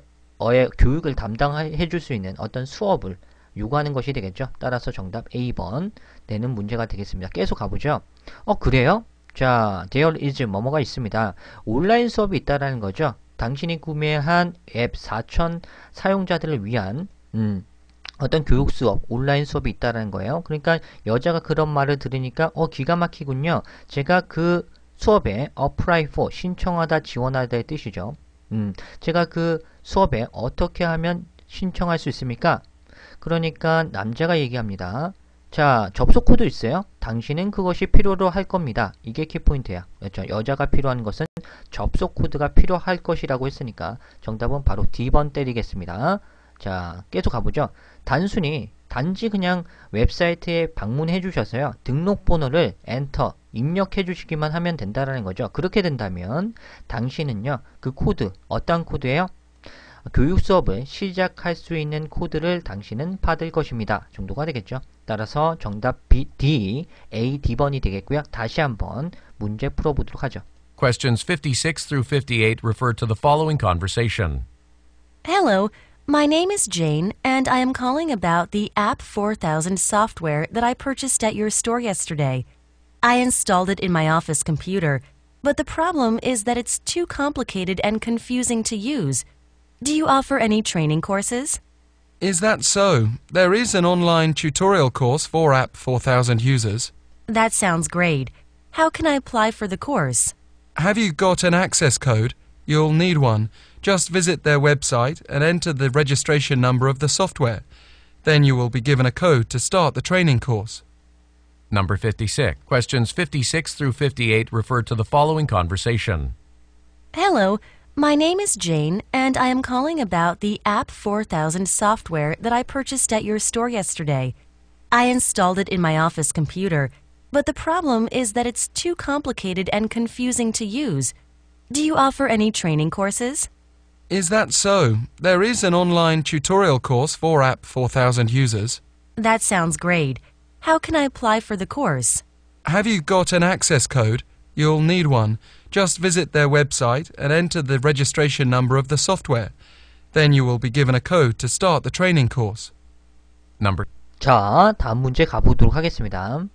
교육을 담당해 줄 수 있는 어떤 수업을 요구하는 것이 되겠죠. 따라서 정답 A번 되는 문제가 되겠습니다. 계속 가보죠. 어 그래요? 자, there is 뭐뭐가 있습니다. 온라인 수업이 있다라는 거죠. 당신이 구매한 앱 4천 사용자들을 위한 음, 어떤 교육 수업, 온라인 수업이 있다라는 거예요. 그러니까 여자가 그런 말을 들으니까 어 기가 막히군요. 제가 그 수업에 apply for 신청하다 지원하다의 뜻이죠. 음, 제가 그 수업에 어떻게 하면 신청할 수 있습니까? 그러니까 남자가 얘기합니다. 자, 접속 코드 있어요? 당신은 그것이 필요로 할 겁니다. 이게 키포인트야. 그렇죠? 여자가 필요한 것은 접속 코드가 필요할 것이라고 했으니까 정답은 바로 D번 때리겠습니다. 자, 계속 가보죠. 단순히 단지 그냥 웹사이트에 방문해 주셔서요. 등록번호를 엔터 입력해 주시기만 하면 된다라는 거죠. 그렇게 된다면 당신은요. 그 코드 어떤 코드예요? 교육 수업을 시작할 수 있는 코드를 당신은 받을 것입니다. 정도가 되겠죠. 따라서 정답 B, D, A, D번이 되겠고요. 다시 한번 문제 풀어보도록 하죠. Questions 56 through 58 refer to the following conversation. Hello, my name is Jane and I am calling about the App 4000 software that I purchased at your store yesterday. I installed it in my office computer, but the problem is that it's too complicated and confusing to use. Do you offer any training courses? Is that so? There is an online tutorial course for App 4000 users. That sounds great. How can I apply for the course? Have you got an access code? You'll need one. Just visit their website and enter the registration number of the software. Then you will be given a code to start the training course. Number 56. Questions 56 through 58 refer to the following conversation. Hello. My name is Jane, and I am calling about the App 4000 software that I purchased at your store yesterday. I installed it in my office computer, but the problem is that it's too complicated and confusing to use. Do you offer any training courses? Is that so? There is an online tutorial course for App 4000 users. That sounds great. How can I apply for the course? Have you got an access code? you'll need one. Just visit their website and enter the registration number of the software. Then you will be given a code to start the training course. Number 자, 다음 문제 가보도록 하겠습니다.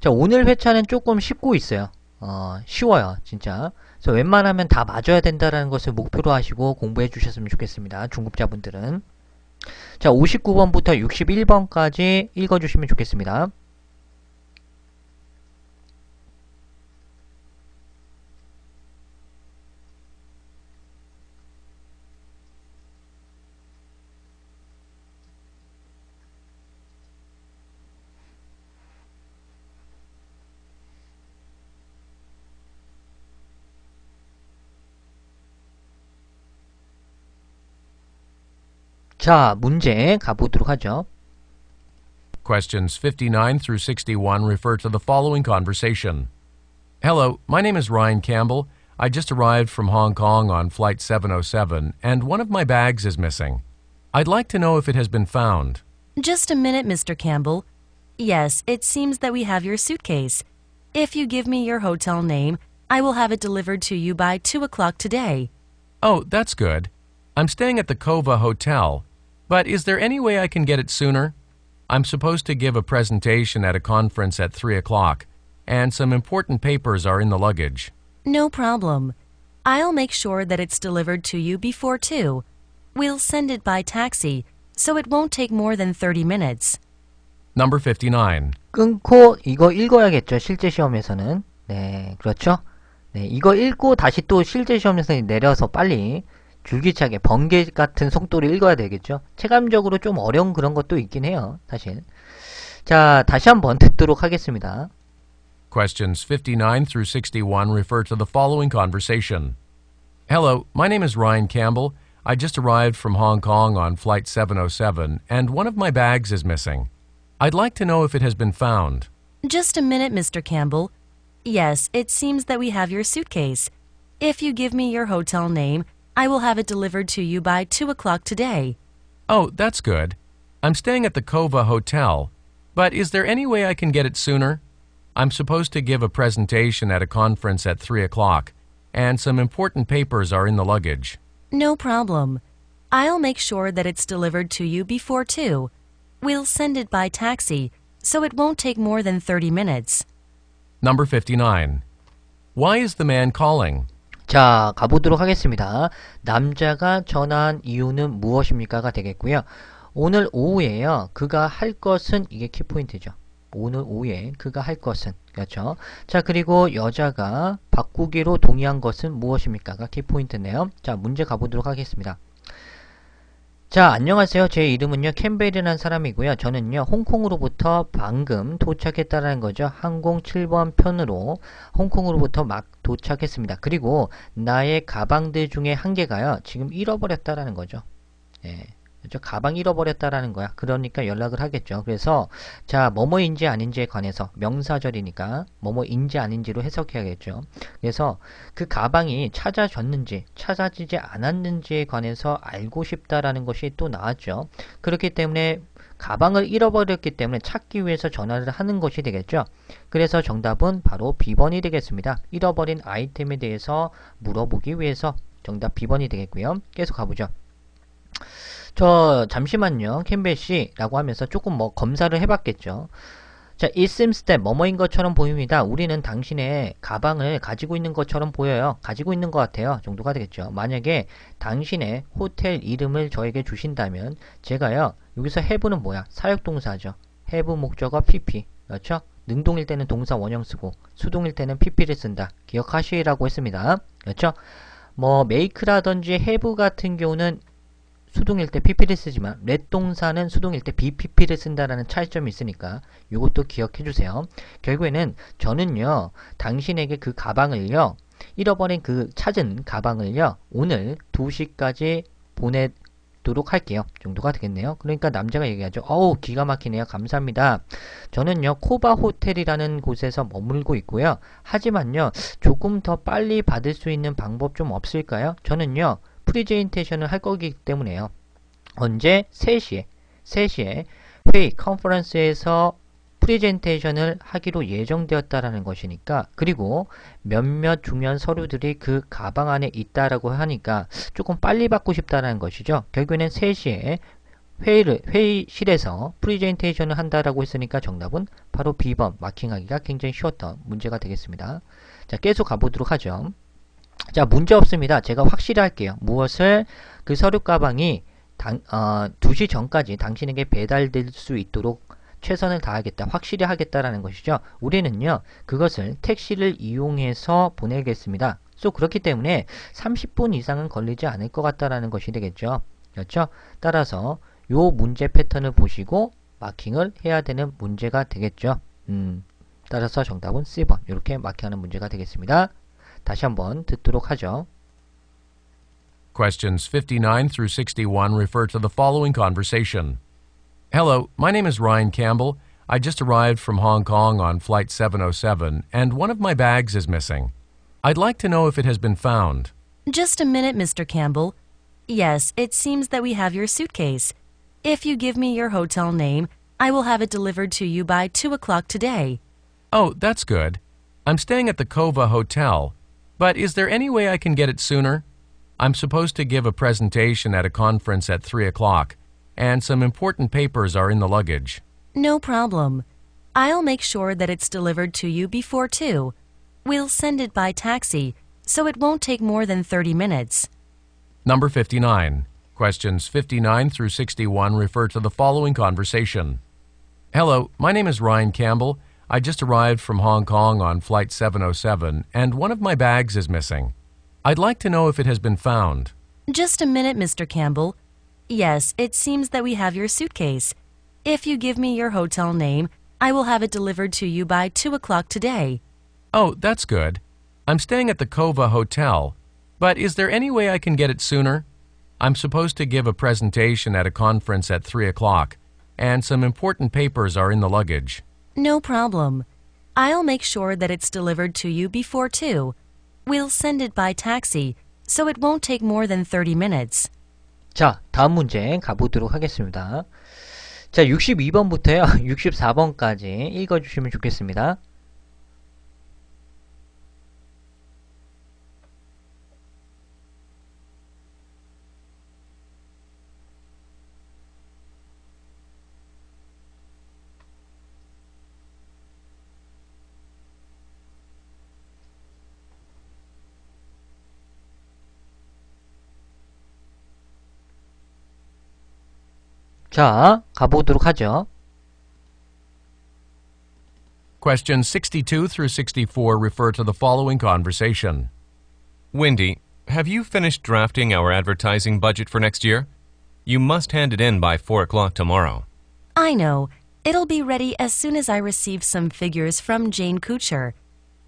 자, 오늘 회차는 조금 쉽고 있어요. 어, 쉬워요, 진짜. 그래서 웬만하면 다 맞아야 된다라는 것을 목표로 하시고 공부해 주셨으면 좋겠습니다. 중급자분들은. 자, 59번부터 61번까지 읽어주시면 좋겠습니다. 자, 문제 가보도록 하죠. Questions 59 through 61 refer to the following conversation. Hello, my name is Ryan Campbell. I just arrived from Hong Kong on Flight 707, and one of my bags is missing. I'd like to know if it has been found. Just a minute, Mr. Campbell. Yes, it seems that we have your suitcase. If you give me your hotel name, I will have it delivered to you by 2 o'clock today. Oh, that's good. I'm staying at the Kova Hotel, but is there any way I can get it sooner? I'm supposed to give a presentation at a conference at 3 o'clock, and some important papers are in the luggage. No problem. I'll make sure that it's delivered to you before 2. We'll send it by taxi, so it won't take more than 30 minutes. Number 59. 끊고 이거 읽어야겠죠. 실제 시험에서는. 네, 그렇죠? 네, 이거 읽고 다시 또 실제 시험에서 내려서 빨리 줄기차게 번개 같은 속도로 읽어야 되겠죠. 체감적으로 좀 어려운 그런 것도 있긴 해요. 사실. 자, 다시 한번 듣도록 하겠습니다. Questions 59 through 61 refer to the following conversation. Hello, my name is Ryan Campbell. I just arrived from Hong Kong on flight 707 and one of my bags is missing. I'd like to know if it has been found. Just a minute, Mr. Campbell. Yes, it seems that we have your suitcase. If you give me your hotel name, I will have it delivered to you by 2 o'clock today. Oh, that's good. I'm staying at the Kova Hotel, but is there any way I can get it sooner? I'm supposed to give a presentation at a conference at 3 o'clock, and some important papers are in the luggage. No problem. I'll make sure that it's delivered to you before 2. We'll send it by taxi, so it won't take more than 30 minutes. Number 59. Why is the man calling? 자 가보도록 하겠습니다. 남자가 전화한 이유는 무엇입니까가 되겠고요. 오늘 오후에요. 그가 할 것은 이게 키포인트죠. 오늘 오후에 그가 할 것은 그렇죠. 자 그리고 여자가 바꾸기로 동의한 것은 무엇입니까가 키포인트네요자 문제 가보도록 하겠습니다. 자 안녕하세요 제 이름은요 캠베이라는 사람이고요 저는요 홍콩으로부터 방금 도착했다라는 거죠 항공 7번 편으로 홍콩으로부터 막 도착했습니다 그리고 나의 가방들 중에 한 개가요 지금 잃어버렸다라는 거죠 예. 그죠? 가방 잃어버렸다라는 거야. 그러니까 연락을 하겠죠. 그래서 자 뭐뭐인지 아닌지에 관해서 명사절이니까 뭐뭐인지 아닌지로 해석해야겠죠. 그래서 그 가방이 찾아졌는지 찾아지지 않았는지에 관해서 알고 싶다라는 것이 또 나왔죠. 그렇기 때문에 가방을 잃어버렸기 때문에 찾기 위해서 전화를 하는 것이 되겠죠. 그래서 정답은 바로 비번이 되겠습니다. 잃어버린 아이템에 대해서 물어보기 위해서 정답 비번이 되겠고요. 계속 가보죠. 저 잠시만요 캠벨 씨라고 하면서 조금 뭐 검사를 해봤겠죠. 자, it seems that 뭐뭐인 것처럼 보입니다. 우리는 당신의 가방을 가지고 있는 것처럼 보여요. 가지고 있는 것 같아요. 정도가 되겠죠. 만약에 당신의 호텔 이름을 저에게 주신다면 제가요. 여기서 have는 뭐야? 사역동사죠. have 목적어 pp. 그렇죠? 능동일 때는 동사 원형 쓰고 수동일 때는 pp를 쓴다. 기억하시라고 했습니다. 그렇죠? 뭐 make라든지 have 같은 경우는 수동일 때 PP를 쓰지만 렛 동사는 수동일 때 BPP를 쓴다라는 차이점이 있으니까 이것도 기억해 주세요. 결국에는 저는요. 당신에게 그 가방을요. 잃어버린 그 찾은 가방을요. 오늘 2시까지 보내 도록 할게요. 정도가 되겠네요. 그러니까 남자가 얘기하죠. 어우 기가 막히네요. 감사합니다. 저는요 코바 호텔이라는 곳에서 머물고 있고요. 하지만요 조금 더 빨리 받을 수 있는 방법 좀 없을까요? 저는요 프리젠테이션을 할 거기 때문에요. 언제? 3시에 3시에 회의 컨퍼런스에서 프리젠테이션을 하기로 예정되었다라는 것이니까 그리고 몇몇 중요한 서류들이 그 가방 안에 있다라고 하니까 조금 빨리 받고 싶다는 라 것이죠. 결국에는 3시에 회의를 회의실에서 프리젠테이션을 한다라고 했으니까 정답은 바로 B번 마킹하기가 굉장히 쉬웠던 문제가 되겠습니다. 자, 계속 가보도록 하죠. 자 문제 없습니다. 제가 확실히 할게요. 무엇을 그 서류 가방이 당, 어, 2시 전까지 당신에게 배달될 수 있도록 최선을 다하겠다, 확실히 하겠다라는 것이죠. 우리는요, 그것을 택시를 이용해서 보내겠습니다. 또 그렇기 때문에 30분 이상은 걸리지 않을 것 같다라는 것이 되겠죠. 그렇죠? 따라서 요 문제 패턴을 보시고 마킹을 해야 되는 문제가 되겠죠. 음, 따라서 정답은 C번 이렇게 마킹하는 문제가 되겠습니다. 다시 한번 듣도록 하죠. Questions 59 through 61 refer to the following conversation. Hello, my name is Ryan Campbell. I just arrived from Hong Kong on Flight 707, and one of my bags is missing. I'd like to know if it has been found. Just a minute, Mr. Campbell. Yes, it seems that we have your suitcase. If you give me your hotel name, I will have it delivered to you by 2 o'clock today. Oh, that's good. I'm staying at the Kova Hotel, but is there any way I can get it sooner? I'm supposed to give a presentation at a conference at 3 o'clock, and some important papers are in the luggage. No problem. I'll make sure that it's delivered to you before 2. We'll send it by taxi, so it won't take more than 30 minutes. Number 59. Questions 59 through 61 refer to the following conversation. Hello, my name is Ryan Campbell, I just arrived from Hong Kong on Flight 707, and one of my bags is missing. I'd like to know if it has been found. Just a minute, Mr. Campbell. Yes, it seems that we have your suitcase. If you give me your hotel name, I will have it delivered to you by 2 o'clock today. Oh, that's good. I'm staying at the Kova Hotel, but is there any way I can get it sooner? I'm supposed to give a presentation at a conference at 3 o'clock, and some important papers are in the luggage. No problem. I'll make sure that it's delivered to you before 2. We'll send it by taxi, so it won't take more than 30 minutes. 자, 다음 문제 가보도록 하겠습니다. 자, 62번부터요. 64번까지 읽어주시면 좋겠습니다. 자, 가보도록 하죠. Questions 62 through 64 refer to the following conversation. Wendy, have you finished drafting our advertising budget for next year? You must hand it in by 4 o'clock tomorrow. I know. It'll be ready as soon as I receive some figures from Jane Kucher.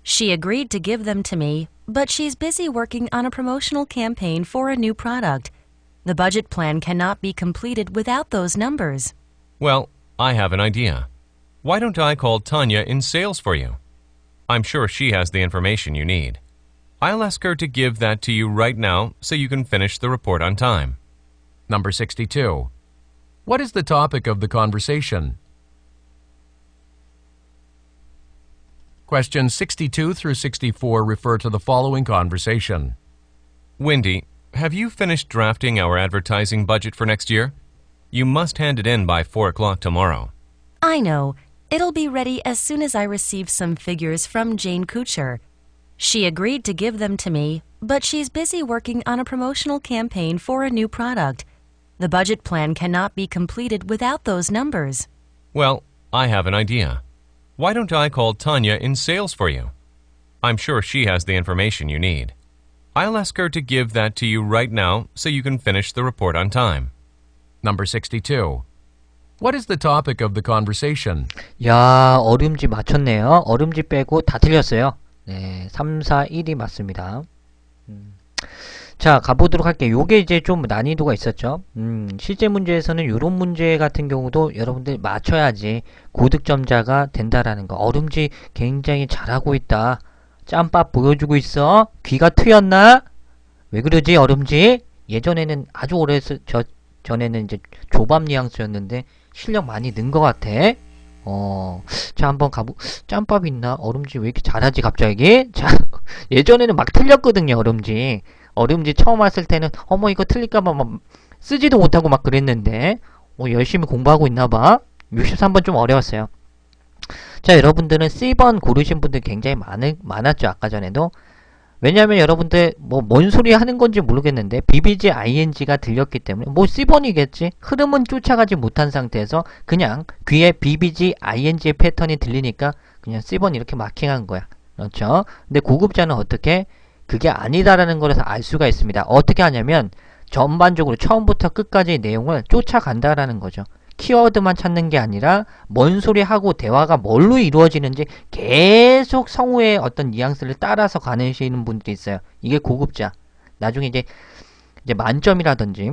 She agreed to give them to me, but she's busy working on a promotional campaign for a new product, the budget plan cannot be completed without those numbers. Well, I have an idea. Why don't I call Tanya in sales for you? I'm sure she has the information you need. I'll ask her to give that to you right now so you can finish the report on time. Number 62. What is the topic of the conversation? Questions 62 through 64 refer to the following conversation. Wendy, have you finished drafting our advertising budget for next year? You must hand it in by 4 o'clock tomorrow. I know. It'll be ready as soon as I receive some figures from Jane Kucher. She agreed to give them to me, but she's busy working on a promotional campaign for a new product. The budget plan cannot be completed without those numbers. Well, I have an idea. Why don't I call Tanya in sales for you? I'm sure she has the information you need. I'll ask her to give that to you right now so you can finish the report on time. Number 62. What is the topic of the conversation? 야, 얼음지 맞췄네요. 얼음지 빼고 다 틀렸어요. 네, 3, 4, 1이 맞습니다. 음. 자, 가보도록 할게요. 요게 이제 좀 난이도가 있었죠. 음, 실제 문제에서는 이런 문제 같은 경우도 여러분들 맞춰야지 고득점자가 된다라는 거. 얼음지 굉장히 잘하고 있다. 짬밥 보여주고 있어. 귀가 트였나? 왜 그러지, 얼음지? 예전에는 아주 오래 쓰, 저, 전에는 이제 조밥 뉘앙스였는데 실력 많이 는 것 같아. 어, 자, 한번 가보, 짬밥 있나? 얼음지 왜 이렇게 잘하지, 갑자기? 자, 예전에는 막 틀렸거든요, 얼음지. 얼음지 처음 왔을 때는, 어머, 이거 틀릴까봐 막 쓰지도 못하고 막 그랬는데, 어, 열심히 공부하고 있나봐. 63번 좀 어려웠어요. 자 여러분들은 C번 고르신 분들 굉장히 많은, 많았죠 아까 전에도 왜냐하면 여러분들 뭐 뭔 소리 하는 건지 모르겠는데 BBG, ING가 들렸기 때문에 뭐 C번이겠지 흐름은 쫓아가지 못한 상태에서 그냥 귀에 BBG, ING의 패턴이 들리니까 그냥 C번 이렇게 마킹한 거야 그렇죠 근데 고급자는 어떻게 그게 아니다라는 걸에서 알 수가 있습니다 어떻게 하냐면 전반적으로 처음부터 끝까지 내용을 쫓아간다라는 거죠 키워드만 찾는 게 아니라 뭔 소리 하고 대화가 뭘로 이루어지는지 계속 성우의 어떤 뉘앙스를 따라서 가내시는 분들이 있어요. 이게 고급자. 나중에 이제 이제 만점이라든지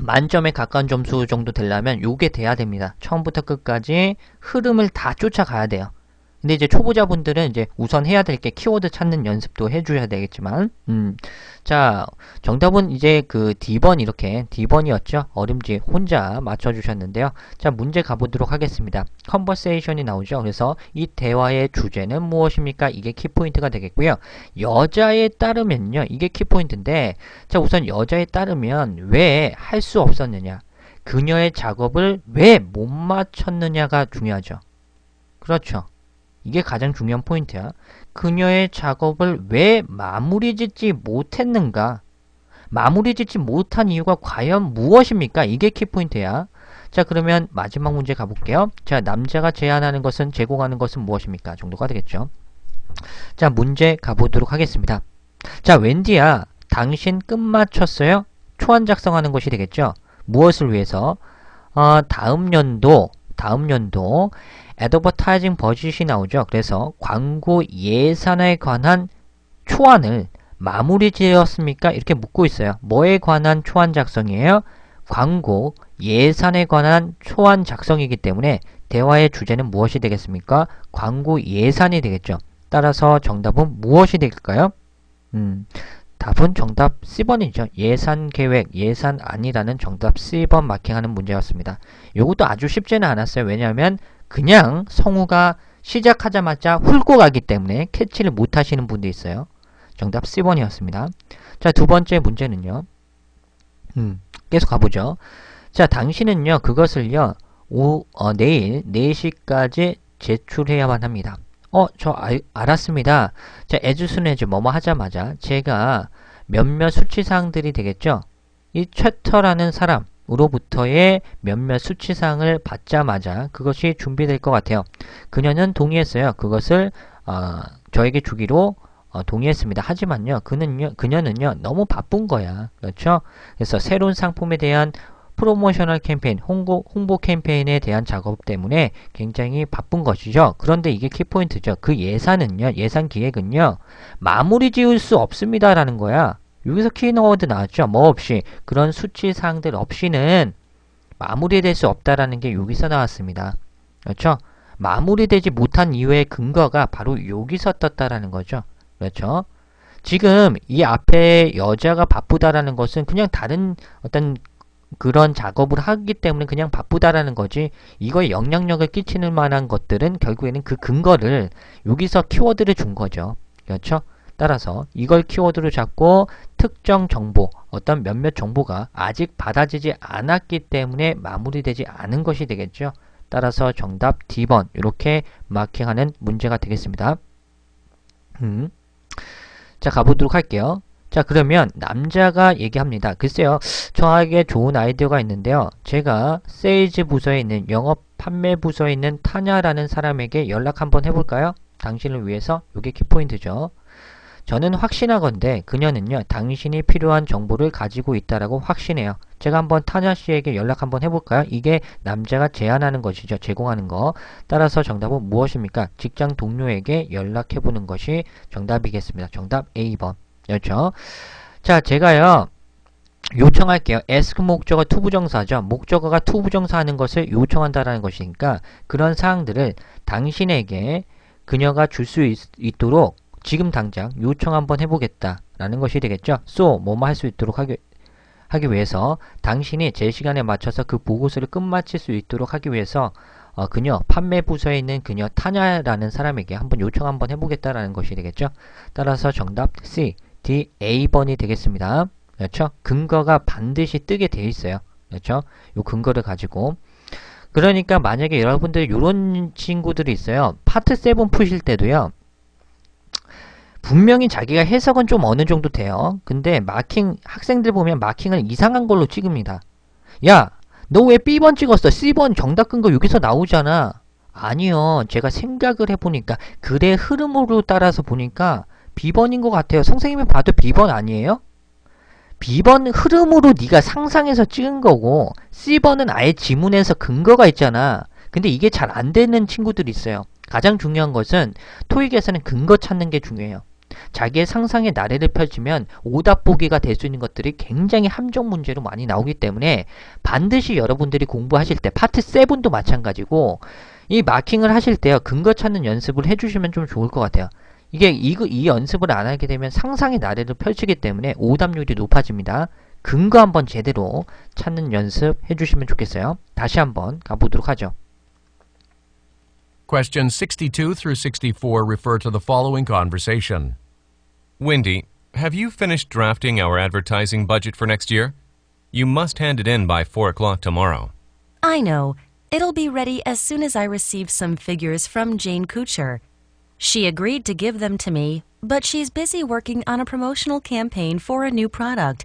만점에 가까운 점수 정도 되려면 요게 돼야 됩니다. 처음부터 끝까지 흐름을 다 쫓아가야 돼요. 근데 이제 초보자분들은 이제 우선 해야 될 게 키워드 찾는 연습도 해줘야 되겠지만 음. 자 정답은 이제 그 D번 이렇게 D번이었죠. 어림지 혼자 맞춰주셨는데요. 자 문제 가보도록 하겠습니다. 컨버세이션이 나오죠. 그래서 이 대화의 주제는 무엇입니까? 이게 키포인트가 되겠고요. 여자에 따르면요. 이게 키포인트인데 자 우선 여자에 따르면 왜 할 수 없었느냐 그녀의 작업을 왜 못 맞췄느냐가 중요하죠. 그렇죠. 이게 가장 중요한 포인트야. 그녀의 작업을 왜 마무리 짓지 못했는가? 마무리 짓지 못한 이유가 과연 무엇입니까? 이게 키포인트야. 자 그러면 마지막 문제 가볼게요. 자 남자가 제안하는 것은 제공하는 것은 무엇입니까? 정도가 되겠죠. 자 문제 가보도록 하겠습니다. 자 웬디야 당신 끝마쳤어요? 초안 작성하는 것이 되겠죠. 무엇을 위해서? 어, 다음 연도 다음 연도 a 드버타이징버 s 이 나오죠. 그래서 광고 예산에 관한 초안을 마무리 지었습니까? 이렇게 묻고 있어요. 뭐에 관한 초안 작성이에요? 광고 예산에 관한 초안 작성이기 때문에 대화의 주제는 무엇이 되겠습니까? 광고 예산이 되겠죠. 따라서 정답은 무엇이 될까요? 음, 답은 정답 C번이죠. 예산계획, 예산 아니라는 정답 C번 마킹하는 문제였습니다. 요것도 아주 쉽지는 않았어요. 왜냐하면 그냥 성우가 시작하자마자 훑고 가기 때문에 캐치를 못하시는 분도 있어요. 정답 C번이었습니다. 자, 두 번째 문제는요. 음, 계속 가보죠. 자, 당신은요, 그것을요, 오, 어, 내일 4시까지 제출해야만 합니다. 어, 저 아, 알았습니다. 자, 에즈순에즈 뭐뭐 하자마자 제가 몇몇 수치사항들이 되겠죠. 이 최터라는 사람으로부터의 몇몇 수치사항을 받자마자 그것이 준비될 것 같아요. 그녀는 동의했어요. 그것을 어, 저에게 주기로 어, 동의했습니다. 하지만요, 그는요, 그녀는요, 너무 바쁜 거야. 그렇죠? 그래서 새로운 상품에 대한 프로모셔널 캠페인, 홍보, 홍보 캠페인에 대한 작업 때문에 굉장히 바쁜 것이죠. 그런데 이게 키포인트죠. 그 예산은요, 예산 기획은요, 마무리 지을 수 없습니다라는 거야. 여기서 키워드 나왔죠. 뭐 없이, 그런 수치 사항들 없이는 마무리될 수 없다라는 게 여기서 나왔습니다. 그렇죠? 마무리되지 못한 이후의 근거가 바로 여기서 떴다라는 거죠. 그렇죠? 지금 이 앞에 여자가 바쁘다라는 것은 그냥 다른 어떤 그런 작업을 하기 때문에 그냥 바쁘다라는 거지 이거에 영향력을 끼치는 만한 것들은 결국에는 그 근거를 여기서 키워드를 준 거죠. 그렇죠? 따라서 이걸 키워드로 잡고 특정 정보, 어떤 몇몇 정보가 아직 받아지지 않았기 때문에 마무리되지 않은 것이 되겠죠. 따라서 정답 D번 이렇게 마킹하는 문제가 되겠습니다. 음. 자 가보도록 할게요. 자 그러면 남자가 얘기합니다. 글쎄요. 저에게 좋은 아이디어가 있는데요. 제가 세일즈 부서에 있는 영업 판매 부서에 있는 타냐라는 사람에게 연락 한번 해볼까요? 당신을 위해서 요게 키포인트죠. 저는 확신하건데 그녀는요 당신이 필요한 정보를 가지고 있다라고 확신해요. 제가 한번 타냐 씨에게 연락 한번 해볼까요? 이게 남자가 제안하는 것이죠. 제공하는 거. 따라서 정답은 무엇입니까? 직장 동료에게 연락해보는 것이 정답이겠습니다. 정답 A번. 그렇죠? 자, 제가요. 요청할게요. ask 목적어 to 부정사죠. 목적어가 to 부정사하는 것을 요청한다라는 것이니까 그런 사항들을 당신에게 그녀가 줄 수 있도록 지금 당장 요청 한번 해보겠다라는 것이 되겠죠. so 뭐뭐 할 수 있도록 하기, 하기 위해서 당신이 제 시간에 맞춰서 그 보고서를 끝마칠 수 있도록 하기 위해서 어, 그녀 판매 부서에 있는 그녀 타냐라는 사람에게 한번 요청 한번 해보겠다라는 것이 되겠죠. 따라서 정답 C 답이 A번이 되겠습니다. 그렇죠? 근거가 반드시 뜨게 되어 있어요. 그렇죠? 요 근거를 가지고 그러니까 만약에 여러분들 요런 친구들이 있어요. 파트 7 푸실 때도요. 분명히 자기가 해석은 좀 어느 정도 돼요. 근데 마킹 학생들 보면 마킹을 이상한 걸로 찍습니다. 야, 너 왜 B번 찍었어? C번 정답 근거 여기서 나오잖아. 아니요. 제가 생각을 해보니까 글의 흐름으로 따라서 보니까 비번인것 같아요. 선생님이 봐도 비번 아니에요? 비번 흐름으로 네가 상상해서 찍은 거고 C번은 아예 지문에서 근거가 있잖아. 근데 이게 잘 안 되는 친구들이 있어요. 가장 중요한 것은 토익에서는 근거 찾는 게 중요해요. 자기의 상상의 나래를 펼치면 오답 보기가 될 수 있는 것들이 굉장히 함정 문제로 많이 나오기 때문에 반드시 여러분들이 공부하실 때 파트 7도 마찬가지고 이 마킹을 하실 때요 근거 찾는 연습을 해주시면 좀 좋을 것 같아요. 이게 이, 이 연습을 안 하게 되면 상상의 나래를 펼치기 때문에 오답률이 높아집니다. 근거 한번 제대로 찾는 연습 해주시면 좋겠어요. 다시 한번 가보도록 하죠. Questions 62 through 64 refer to the following conversation. Wendy, have you finished drafting our advertising budget for next year? You must hand it in by 4 o'clock tomorrow. I know. It'll be ready as soon as I receive some figures from Jane Kucher. She agreed to give them to me, but she's busy working on a promotional campaign for a new product.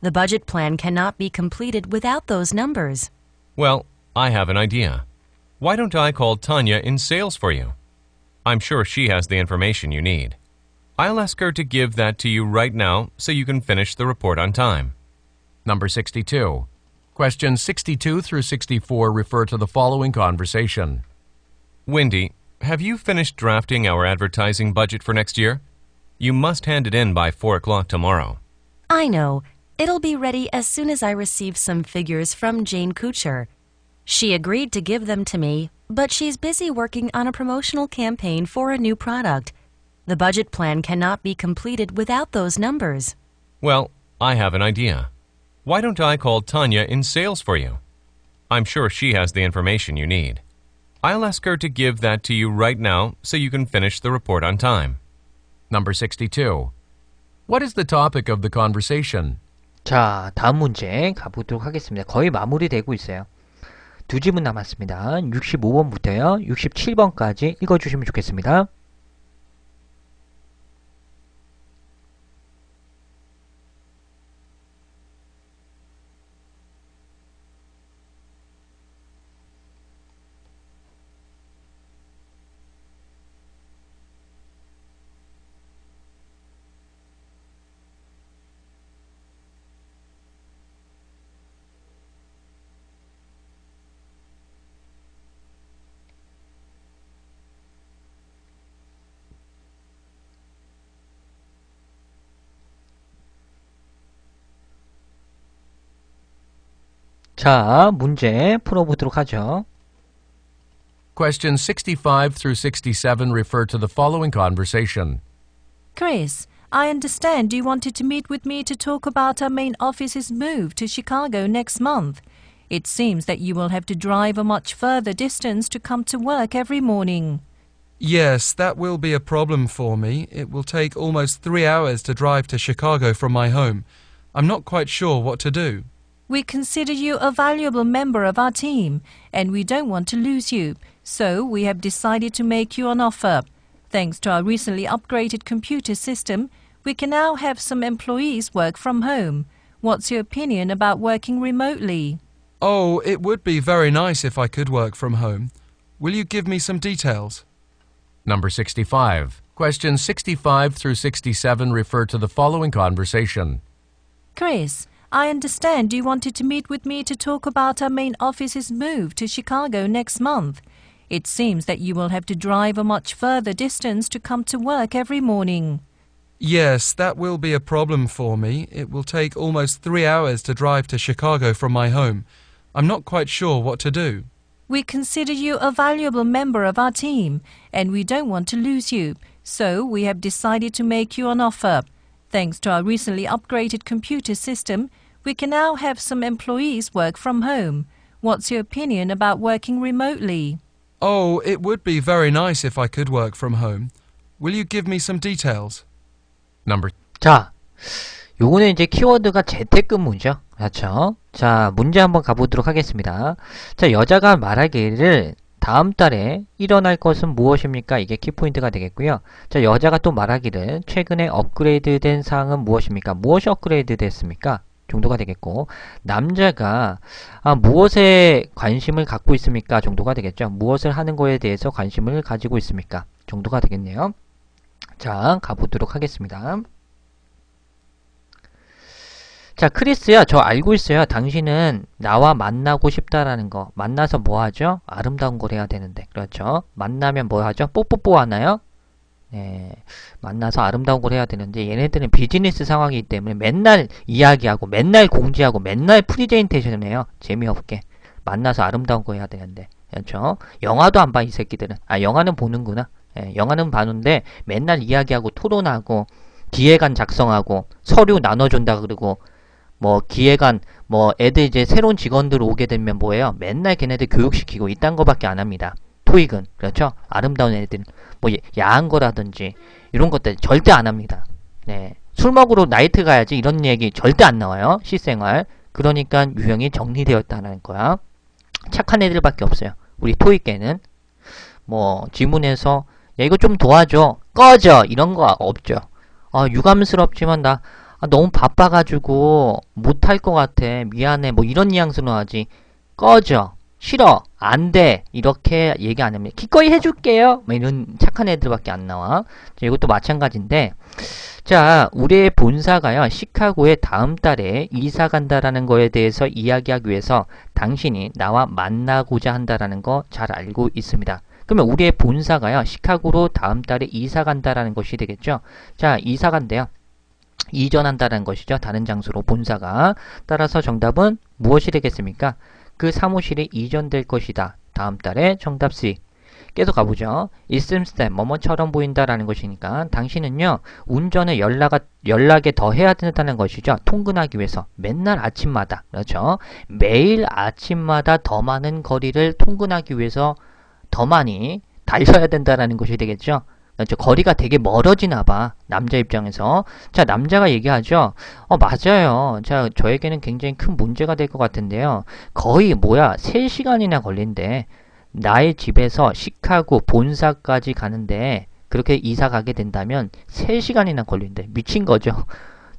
The budget plan cannot be completed without those numbers. Well, I have an idea. Why don't I call Tanya in sales for you? I'm sure she has the information you need. I'll ask her to give that to you right now so you can finish the report on time. Number 62. Questions 62 through 64 refer to the following conversation. Wendy, have you finished drafting our advertising budget for next year? You must hand it in by 4 o'clock tomorrow. I know. It'll be ready as soon as I receive some figures from Jane Kucher. She agreed to give them to me, but she's busy working on a promotional campaign for a new product. The budget plan cannot be completed without those numbers. Well, I have an idea. Why don't I call Tanya in sales for you? I'm sure she has the information you need. I'll ask her to give that to you right now so you can finish the report on time. Number 62. What is the topic of the conversation? 자, 다음 문제 가보도록 하겠습니다. 거의 마무리되고 있어요. 두 질문 남았습니다. 65번부터요. 67번까지 읽어주시면 좋겠습니다. 자, 문제 풀어보도록 하죠. 65 through 67 refer to the following conversation. Chris, I understand you wanted to meet with me to talk about our main office's move to Chicago next month. It seems that you will have to drive a much further distance to come to work every morning. Yes, that will be a problem for me. It will take almost three hours to drive to Chicago from my home. I'm not quite sure what to do. We consider you a valuable member of our team, and we don't want to lose you, so we have decided to make you an offer. Thanks to our recently upgraded computer system, we can now have some employees work from home. What's your opinion about working remotely? Oh, it would be very nice if I could work from home. Will you give me some details? Number 65. Questions 65 through 67 refer to the following conversation. Chris, I understand you wanted to meet with me to talk about our main office's move to Chicago next month. It seems that you will have to drive a much further distance to come to work every morning. Yes, that will be a problem for me. It will take almost three hours to drive to Chicago from my home. I'm not quite sure what to do. We consider you a valuable member of our team, and we don't want to lose you, so we have decided to make you an offer. Thanks to our recently upgraded computer system, We can now have some employees work from home. What's your opinion about working remotely? Oh, it would be very nice if I could work from home. Will you give me some details? Number. 자, 요거는 이제 키워드가 재택근무죠. 그렇죠? 자, 문제 한번 가보도록 하겠습니다. 자, 여자가 말하기를 다음 달에 일어날 것은 무엇입니까? 이게 키포인트가 되겠고요. 자, 여자가 또 말하기를 최근에 업그레이드 된 사항은 무엇입니까? 무엇이 업그레이드 됐습니까? 정도가 되겠고 남자가 아, 무엇에 관심을 갖고 있습니까 정도가 되겠죠 무엇을 하는 거에 대해서 관심을 가지고 있습니까 정도가 되겠네요 자 가보도록 하겠습니다 자 크리스야 저 알고 있어요 당신은 나와 만나고 싶다라는 거 만나서 뭐하죠 아름다운 걸 해야 되는데 그렇죠 만나면 뭐하죠 뽀뽀뽀 하나요 네, 만나서 아름다운 걸 해야 되는데 얘네들은 비즈니스 상황이기 때문에 맨날 이야기하고 맨날 공지하고 맨날 프리젠테이션을 해요. 재미없게. 만나서 아름다운 거 해야 되는데. 그렇죠? 영화도 안 봐 이 새끼들은. 아 영화는 보는구나. 예, 영화는 봤는데 맨날 이야기하고 토론하고 기획안 작성하고 서류 나눠준다 그러고 뭐 기획안 뭐 애들 이제 새로운 직원들 오게 되면 뭐예요? 맨날 걔네들 교육시키고 이딴 거밖에 안 합니다. 토익은 그렇죠? 아름다운 애들 뭐 예, 야한 거라든지 이런 것들 절대 안 합니다. 네. 술 먹으러 나이트 가야지 이런 얘기 절대 안 나와요. 실생활. 그러니까 유형이 정리되었다는 거야. 착한 애들밖에 없어요. 우리 토익계는 뭐 지문에서 야 이거 좀 도와줘 꺼져 이런 거 없죠. 아 유감스럽지만 나 아, 너무 바빠가지고 못할 것 같아 미안해 뭐 이런 뉘앙스로 하지 꺼져 싫어, 안 돼, 이렇게 얘기 안 합니다. 기꺼이 해줄게요. 뭐 이런 착한 애들밖에 안 나와. 자, 이것도 마찬가지인데, 자, 우리의 본사가요, 시카고에 다음 달에 이사 간다라는 거에 대해서 이야기하기 위해서 당신이 나와 만나고자 한다라는 거 잘 알고 있습니다. 그러면 우리의 본사가요, 시카고로 다음 달에 이사 간다라는 것이 되겠죠. 자, 이사 간대요. 이전한다는 라 것이죠. 다른 장소로 본사가. 따라서 정답은 무엇이 되겠습니까? 그 사무실이 이전될 것이다. 다음 달에 정답 C. 계속 가보죠. 있음쌤 뭐뭐처럼 보인다라는 것이니까 당신은요 운전을 연락, 연락에 더 해야 된다는 것이죠. 통근하기 위해서 맨날 아침마다 그렇죠. 매일 아침마다 더 많은 거리를 통근하기 위해서 더 많이 달려야 된다라는 것이 되겠죠. 그렇 어, 거리가 되게 멀어지나 봐. 남자 입장에서. 자, 남자가 얘기하죠. 어, 맞아요. 자, 저에게는 굉장히 큰 문제가 될 것 같은데요. 거의 뭐야? 3시간이나 걸린대. 나의 집에서 시카고 본사까지 가는데 그렇게 이사 가게 된다면 3시간이나 걸린대. 미친 거죠.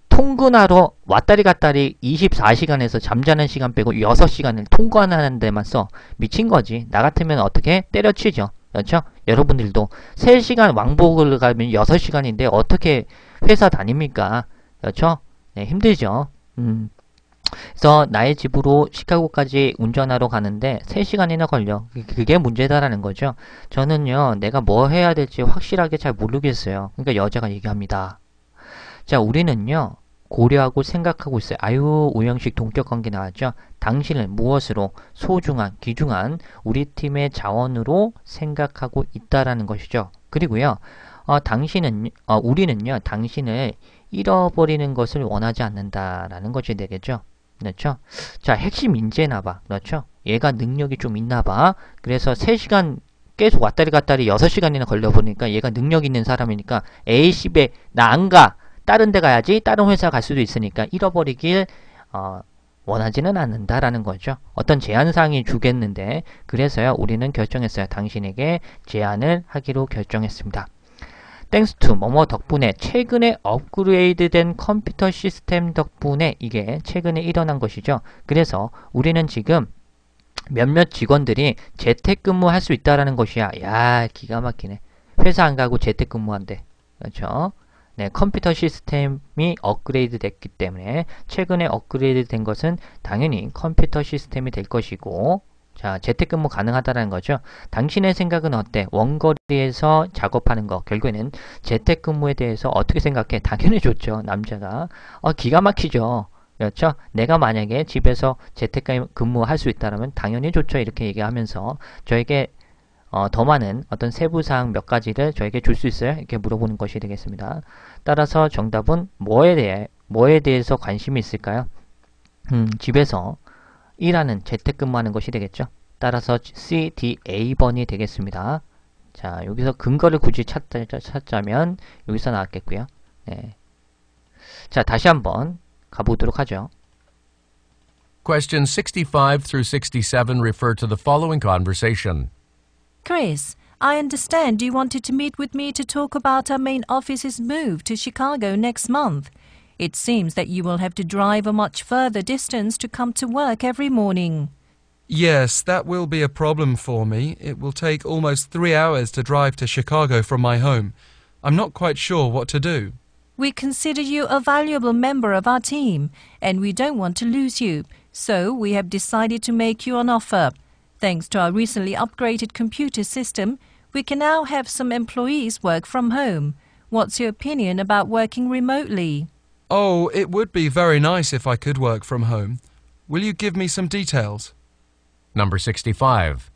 통근하러 왔다리 갔다리 24시간에서 잠자는 시간 빼고 6시간을 통근하는 데만 써. 미친 거지. 나 같으면 어떻게 때려치죠. 그렇죠? 여러분들도 3시간 왕복을 가면 6시간인데 어떻게 회사 다닙니까? 그렇죠? 네, 힘들죠. 음. 그래서 나의 집으로 시카고까지 운전하러 가는데 3시간이나 걸려. 그, 그게 문제다라는 거죠. 저는요, 내가 뭐 해야 될지 확실하게 잘 모르겠어요. 그러니까 여자가 얘기합니다. 자, 우리는요, 고려하고 생각하고 있어요. 아유 오형식 동격관계 나왔죠. 당신을 무엇으로 소중한 귀중한 우리 팀의 자원으로 생각하고 있다라는 것이죠. 그리고요. 어, 당신은 어, 우리는요. 당신을 잃어버리는 것을 원하지 않는다라는 것이 되겠죠. 그렇죠? 자, 핵심 인재나봐. 그렇죠? 얘가 능력이 좀 있나봐. 그래서 3시간 계속 왔다리 갔다리 6시간이나 걸려보니까 얘가 능력 있는 사람이니까 A씨에 나안 가. 다른 데 가야지 다른 회사 갈 수도 있으니까 잃어버리길 어, 원하지는 않는다라는 거죠. 어떤 제안사항이 주겠는데 그래서요 우리는 결정했어요. 당신에게 제안을 하기로 결정했습니다. 땡스 투 뭐뭐 덕분에 최근에 업그레이드된 컴퓨터 시스템 덕분에 이게 최근에 일어난 것이죠. 그래서 우리는 지금 몇몇 직원들이 재택근무할 수 있다라는 것이야. 야 기가 막히네. 회사 안 가고 재택근무한대. 그렇죠? 네, 컴퓨터 시스템이 업그레이드 됐기 때문에 최근에 업그레이드 된 것은 당연히 컴퓨터 시스템이 될 것이고 자, 재택근무 가능하다는 거죠. 당신의 생각은 어때? 원거리에서 작업하는 거. 결국에는 재택근무에 대해서 어떻게 생각해? 당연히 좋죠. 남자가. 어, 기가 막히죠. 그렇죠? 내가 만약에 집에서 재택근무 할 수 있다면 당연히 좋죠. 이렇게 얘기하면서 저에게 어, 더 많은 어떤 세부사항 몇 가지를 저에게 줄 수 있어요? 이렇게 물어보는 것이 되겠습니다. 따라서 정답은 뭐에 대해, 뭐에 대해서 관심이 있을까요? 음, 집에서 일하는 재택근무하는 것이 되겠죠. 따라서 C, D, A번이 되겠습니다. 자, 여기서 근거를 굳이 찾자, 찾자면 여기서 나왔겠고요. 네. 자, 다시 한번 가보도록 하죠. q u e s t i o n 65 through 67 refer to the following conversation. Chris, I understand you wanted to meet with me to talk about our main office's move to Chicago next month. It seems that you will have to drive a much further distance to come to work every morning. Yes, that will be a problem for me. It will take almost three hours to drive to Chicago from my home. I'm not quite sure what to do. We consider you a valuable member of our team, and we don't want to lose you, so we have decided to make you an offer. Thanks to our recently upgraded computer system, we can now have some employees work from home. What's your opinion about working remotely? Oh, it would be very nice if I could work from home. Will you give me some details? Number 65.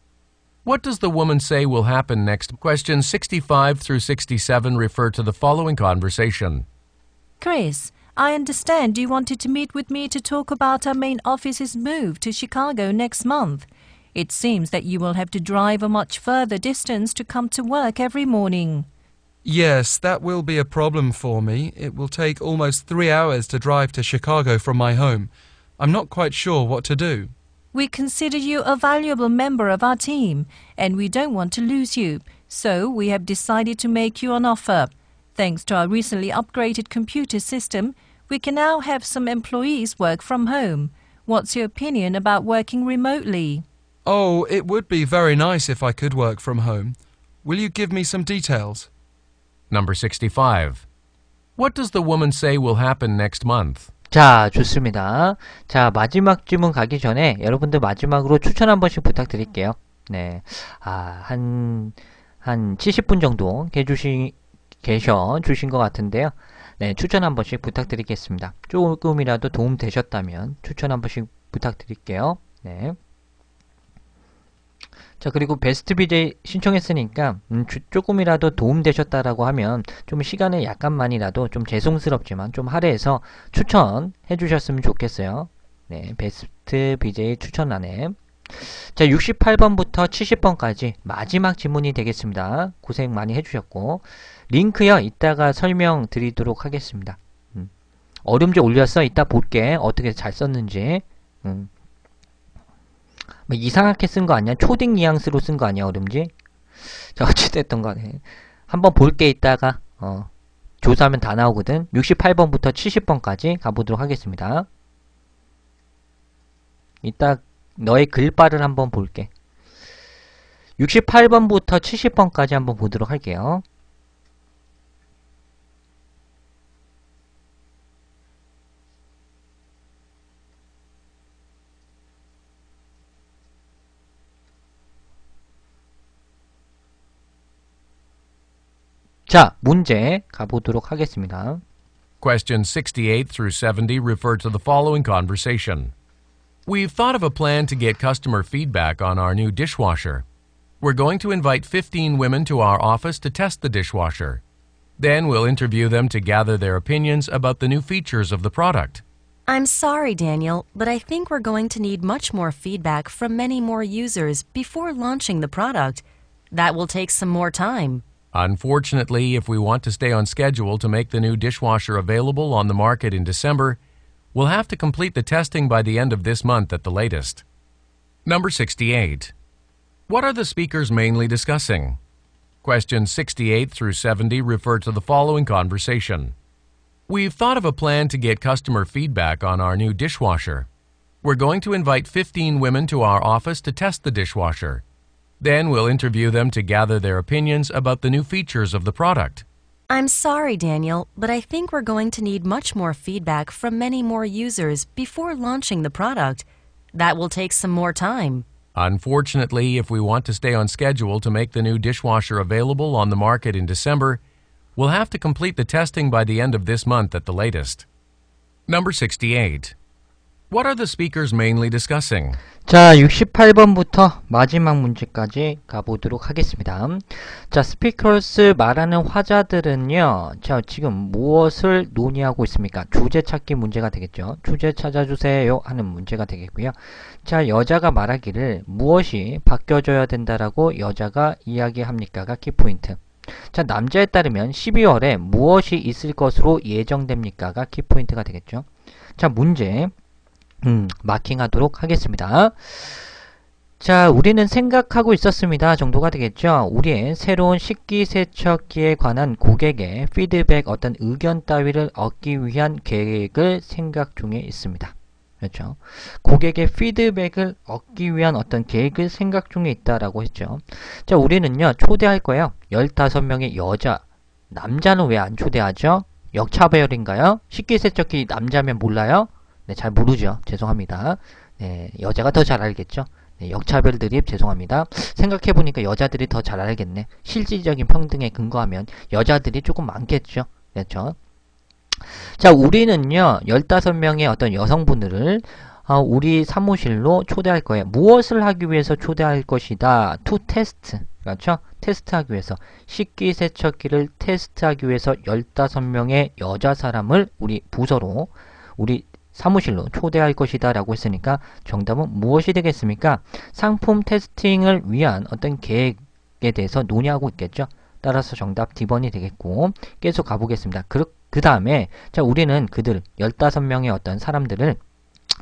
What does the woman say will happen next? Questions 65 through 67 refer to the following conversation. Chris, I understand you wanted to meet with me to talk about our main office's move to Chicago next month. It seems that you will have to drive a much further distance to come to work every morning. Yes, that will be a problem for me. It will take almost three hours to drive to Chicago from my home. I'm not quite sure what to do. We consider you a valuable member of our team, and we don't want to lose you, so we have decided to make you an offer. Thanks to our recently upgraded computer system, we can now have some employees work from home. What's your opinion about working remotely? Oh, it would be very nice if I could work from home. Will you give me some details? Number 65. What does the woman say will happen next month? 자, 좋습니다. 자, 마지막 질문 가기 전에 여러분들 마지막으로 추천 한 번씩 부탁드릴게요. 네. 아, 한, 한 70분 정도 계주신, 계셔 주신 것 같은데요. 네, 추천 한 번씩 부탁드리겠습니다. 조금이라도 도움 되셨다면 추천 한 번씩 부탁드릴게요. 네. 자 그리고 베스트 BJ 신청했으니까 음, 주, 조금이라도 도움되셨다라고 하면 좀 시간을 약간만이라도 좀 죄송스럽지만 좀 할애해서 추천해 주셨으면 좋겠어요. 네, 베스트 BJ 추천안에자 68번부터 70번까지 마지막 질문이 되겠습니다. 고생 많이 해주셨고 링크요 이따가 설명드리도록 하겠습니다. 음, 어름지 올렸어 이따 볼게 어떻게 잘 썼는지 음. 뭐 이상하게 쓴 거 아니야? 초딩 뉘앙스로 쓴 거 아니야, 얼음지? 자, 어찌됐던 간에. 한번 볼게 있다가, 어, 조사하면 다 나오거든. 68번부터 70번까지 가보도록 하겠습니다. 이따 너의 글발을 한번 볼게. 68번부터 70번까지 한번 보도록 할게요. 자, 문제 가보도록 하겠습니다. 68 through 70 refer to the following conversation. We've thought of a plan to get customer feedback on our new dishwasher. We're going to invite 15 women to our office to test the dishwasher. Then we'll interview them to gather their opinions about the new features of the product. I'm sorry, Daniel, but I think we're going to need much more feedback from many more users before launching the product. That will take some more time. Unfortunately, if we want to stay on schedule to make the new dishwasher available on the market in December, we'll have to complete the testing by the end of this month at the latest. Number 68. What are the speakers mainly discussing? Questions 68 through 70 refer to the following conversation. We've thought of a plan to get customer feedback on our new dishwasher. We're going to invite 15 women to our office to test the dishwasher. Then we'll interview them to gather their opinions about the new features of the product. I'm sorry, Daniel, but I think we're going to need much more feedback from many more users before launching the product. That will take some more time. Unfortunately, if we want to stay on schedule to make the new dishwasher available on the market in December, we'll have to complete the testing by the end of this month at the latest. Number 68. What are the speakers mainly discussing? 자, 68번부터 마지막 문제까지 가보도록 하겠습니다. 자, speakers 말하는 화자들은요. 자, 지금 무엇을 논의하고 있습니까? 주제 찾기 문제가 되겠죠. 주제 찾아주세요 하는 문제가 되겠고요. 자, 여자가 말하기를 무엇이 바뀌어져야 된다라고 여자가 이야기합니까가 키포인트. 자 남자에 따르면 12월에 무엇이 있을 것으로 예정됩니까가 키포인트가 되겠죠 자 문제 음, 마킹하도록 하겠습니다. 자, 우리는 생각하고 있었습니다 정도가 되겠죠. 우리의 새로운 식기세척기에 관한 고객의 피드백 어떤 의견 따위를 얻기 위한 계획을 생각 중에 있습니다. 그렇죠. 고객의 피드백을 얻기 위한 어떤 계획을 생각 중에 있다라고 했죠. 자, 우리는요. 초대할 거예요. 15명의 여자, 남자는 왜 안 초대하죠? 역차별인가요? 식기세척기 남자면 몰라요? 네, 잘 모르죠. 죄송합니다. 네, 여자가 더 잘 알겠죠. 네, 역차별 드립 죄송합니다. 생각해보니까 여자들이 더 잘 알겠네. 실질적인 평등에 근거하면 여자들이 조금 많겠죠. 그렇죠. 자 우리는요 15명의 어떤 여성분들을 어, 우리 사무실로 초대할 거예요. 무엇을 하기 위해서 초대할 것이다. 투 테스트. 그렇죠? 테스트하기 위해서 식기세척기를 테스트하기 위해서 15명의 여자 사람을 우리 부서로 우리 사무실로 초대할 것이다 라고 했으니까 정답은 무엇이 되겠습니까? 상품 테스팅을 위한 어떤 계획에 대해서 논의하고 있겠죠. 따라서 정답 D번이 되겠고 계속 가보겠습니다. 그, 그 다음에 자 우리는 그들 15명의 어떤 사람들을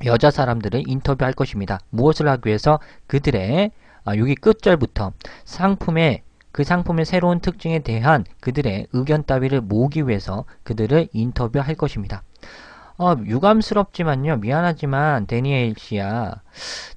여자 사람들을 인터뷰할 것입니다. 무엇을 하기 위해서 그들의 아, 여기 끝절부터 상품의 그 상품의 새로운 특징에 대한 그들의 의견 따위를 모으기 위해서 그들을 인터뷰할 것입니다. 어, 유감스럽지만요. 미안하지만 데니엘 씨야.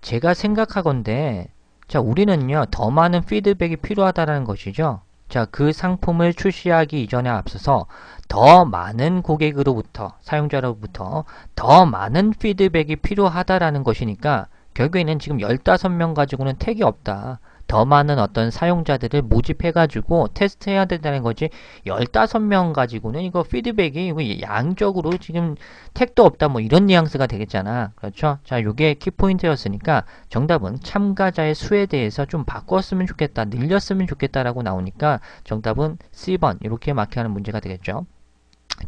제가 생각하건데 자, 우리는요. 더 많은 피드백이 필요하다는 것이죠. 자, 그 상품을 출시하기 이전에 앞서서 더 많은 고객으로부터, 사용자로부터 더 많은 피드백이 필요하다라는 것이니까 결국에는 지금 15명 가지고는 택이 없다. 더 많은 어떤 사용자들을 모집해가지고 테스트해야 된다는 거지 15명 가지고는 이거 피드백이 이거 양적으로 지금 택도 없다 뭐 이런 뉘앙스가 되겠잖아 그렇죠 자 요게 키포인트였으니까 정답은 참가자의 수에 대해서 좀 바꿨으면 좋겠다 늘렸으면 좋겠다라고 나오니까 정답은 C번 이렇게 마킹하는 문제가 되겠죠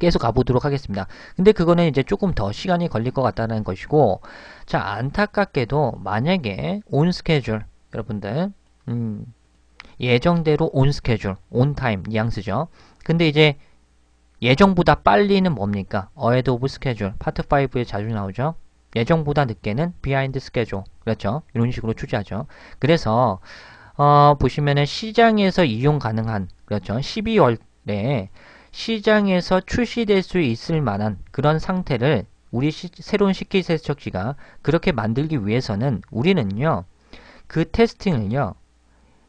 계속 가보도록 하겠습니다. 근데 그거는 이제 조금 더 시간이 걸릴 것 같다는 것이고 자 안타깝게도 만약에 온 스케줄 여러분들 음, 예정대로 온 스케줄, 온 타임 뉘앙스죠. 근데 이제 예정보다 빨리는 뭡니까? 어헤드 오브 스케줄 파트 5에 자주 나오죠. 예정보다 늦게는 비하인드 스케줄 그렇죠. 이런 식으로 추지하죠. 그래서 어, 보시면은 시장에서 이용 가능한 그렇죠. 12월에 시장에서 출시될 수 있을 만한 그런 상태를 우리 시, 새로운 식기세척지가 그렇게 만들기 위해서는 우리는요. 그 테스팅을요.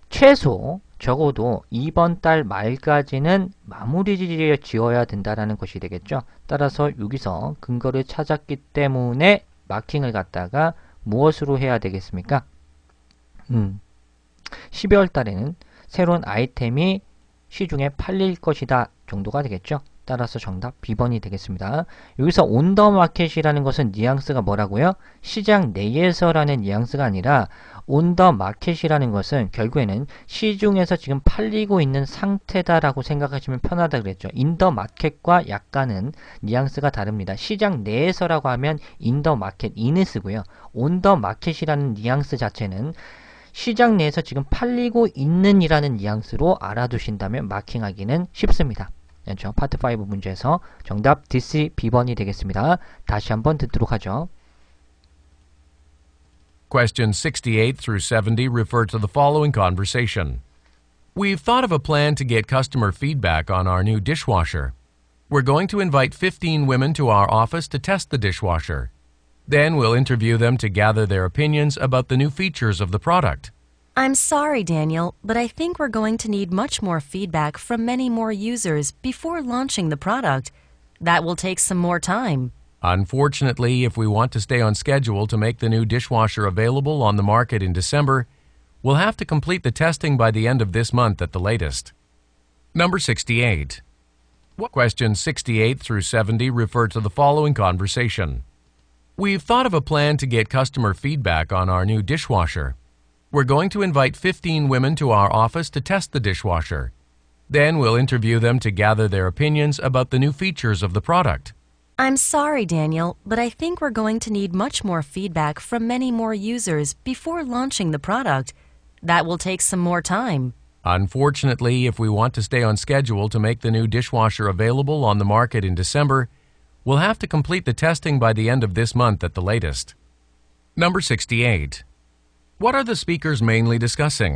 최소 적어도 이번 달 말까지는 마무리 지어야 된다는 것이 되겠죠. 따라서 여기서 근거를 찾았기 때문에 마킹을 갖다가 무엇으로 해야 되겠습니까? 음, 12월 달에는 새로운 아이템이 시중에 팔릴 것이다 정도가 되겠죠. 따라서 정답 B번이 되겠습니다. 여기서 온더마켓이라는 것은 뉘앙스가 뭐라고요? 시장 내에서라는 뉘앙스가 아니라 온더마켓이라는 것은 결국에는 시중에서 지금 팔리고 있는 상태다라고 생각하시면 편하다 그랬죠. 인더마켓과 약간은 뉘앙스가 다릅니다. 시장 내에서라고 하면 인더마켓, 이니스고요. 온더마켓이라는 뉘앙스 자체는 시장 내에서 지금 팔리고 있는 이라는 뉘앙스로 알아두신다면 마킹하기는 쉽습니다. 그렇죠? 파트 5 문제에서 정답 DC B번이 되겠습니다. 다시 한번 듣도록 하죠. Question 68 through 70 refer to the following conversation. We've thought of a plan to get customer feedback on our new dishwasher. We're going to invite 15 women to our office to test the dishwasher. Then we'll interview them to gather their opinions about the new features of the product. I'm sorry, Daniel, but I think we're going to need much more feedback from many more users before launching the product. That will take some more time. Unfortunately, if we want to stay on schedule to make the new dishwasher available on the market in December, we'll have to complete the testing by the end of this month at the latest. Number 68. Questions 68 through 70 refer to the following conversation. We've thought of a plan to get customer feedback on our new dishwasher. We're going to invite 15 women to our office to test the dishwasher. Then we'll interview them to gather their opinions about the new features of the product. I'm sorry, Daniel, but I think we're going to need much more feedback from many more users before launching the product. That will take some more time. Unfortunately, if we want to stay on schedule to make the new dishwasher available on the market in December, we'll have to complete the testing by the end of this month at the latest. Number 68. What are the speakers mainly discussing?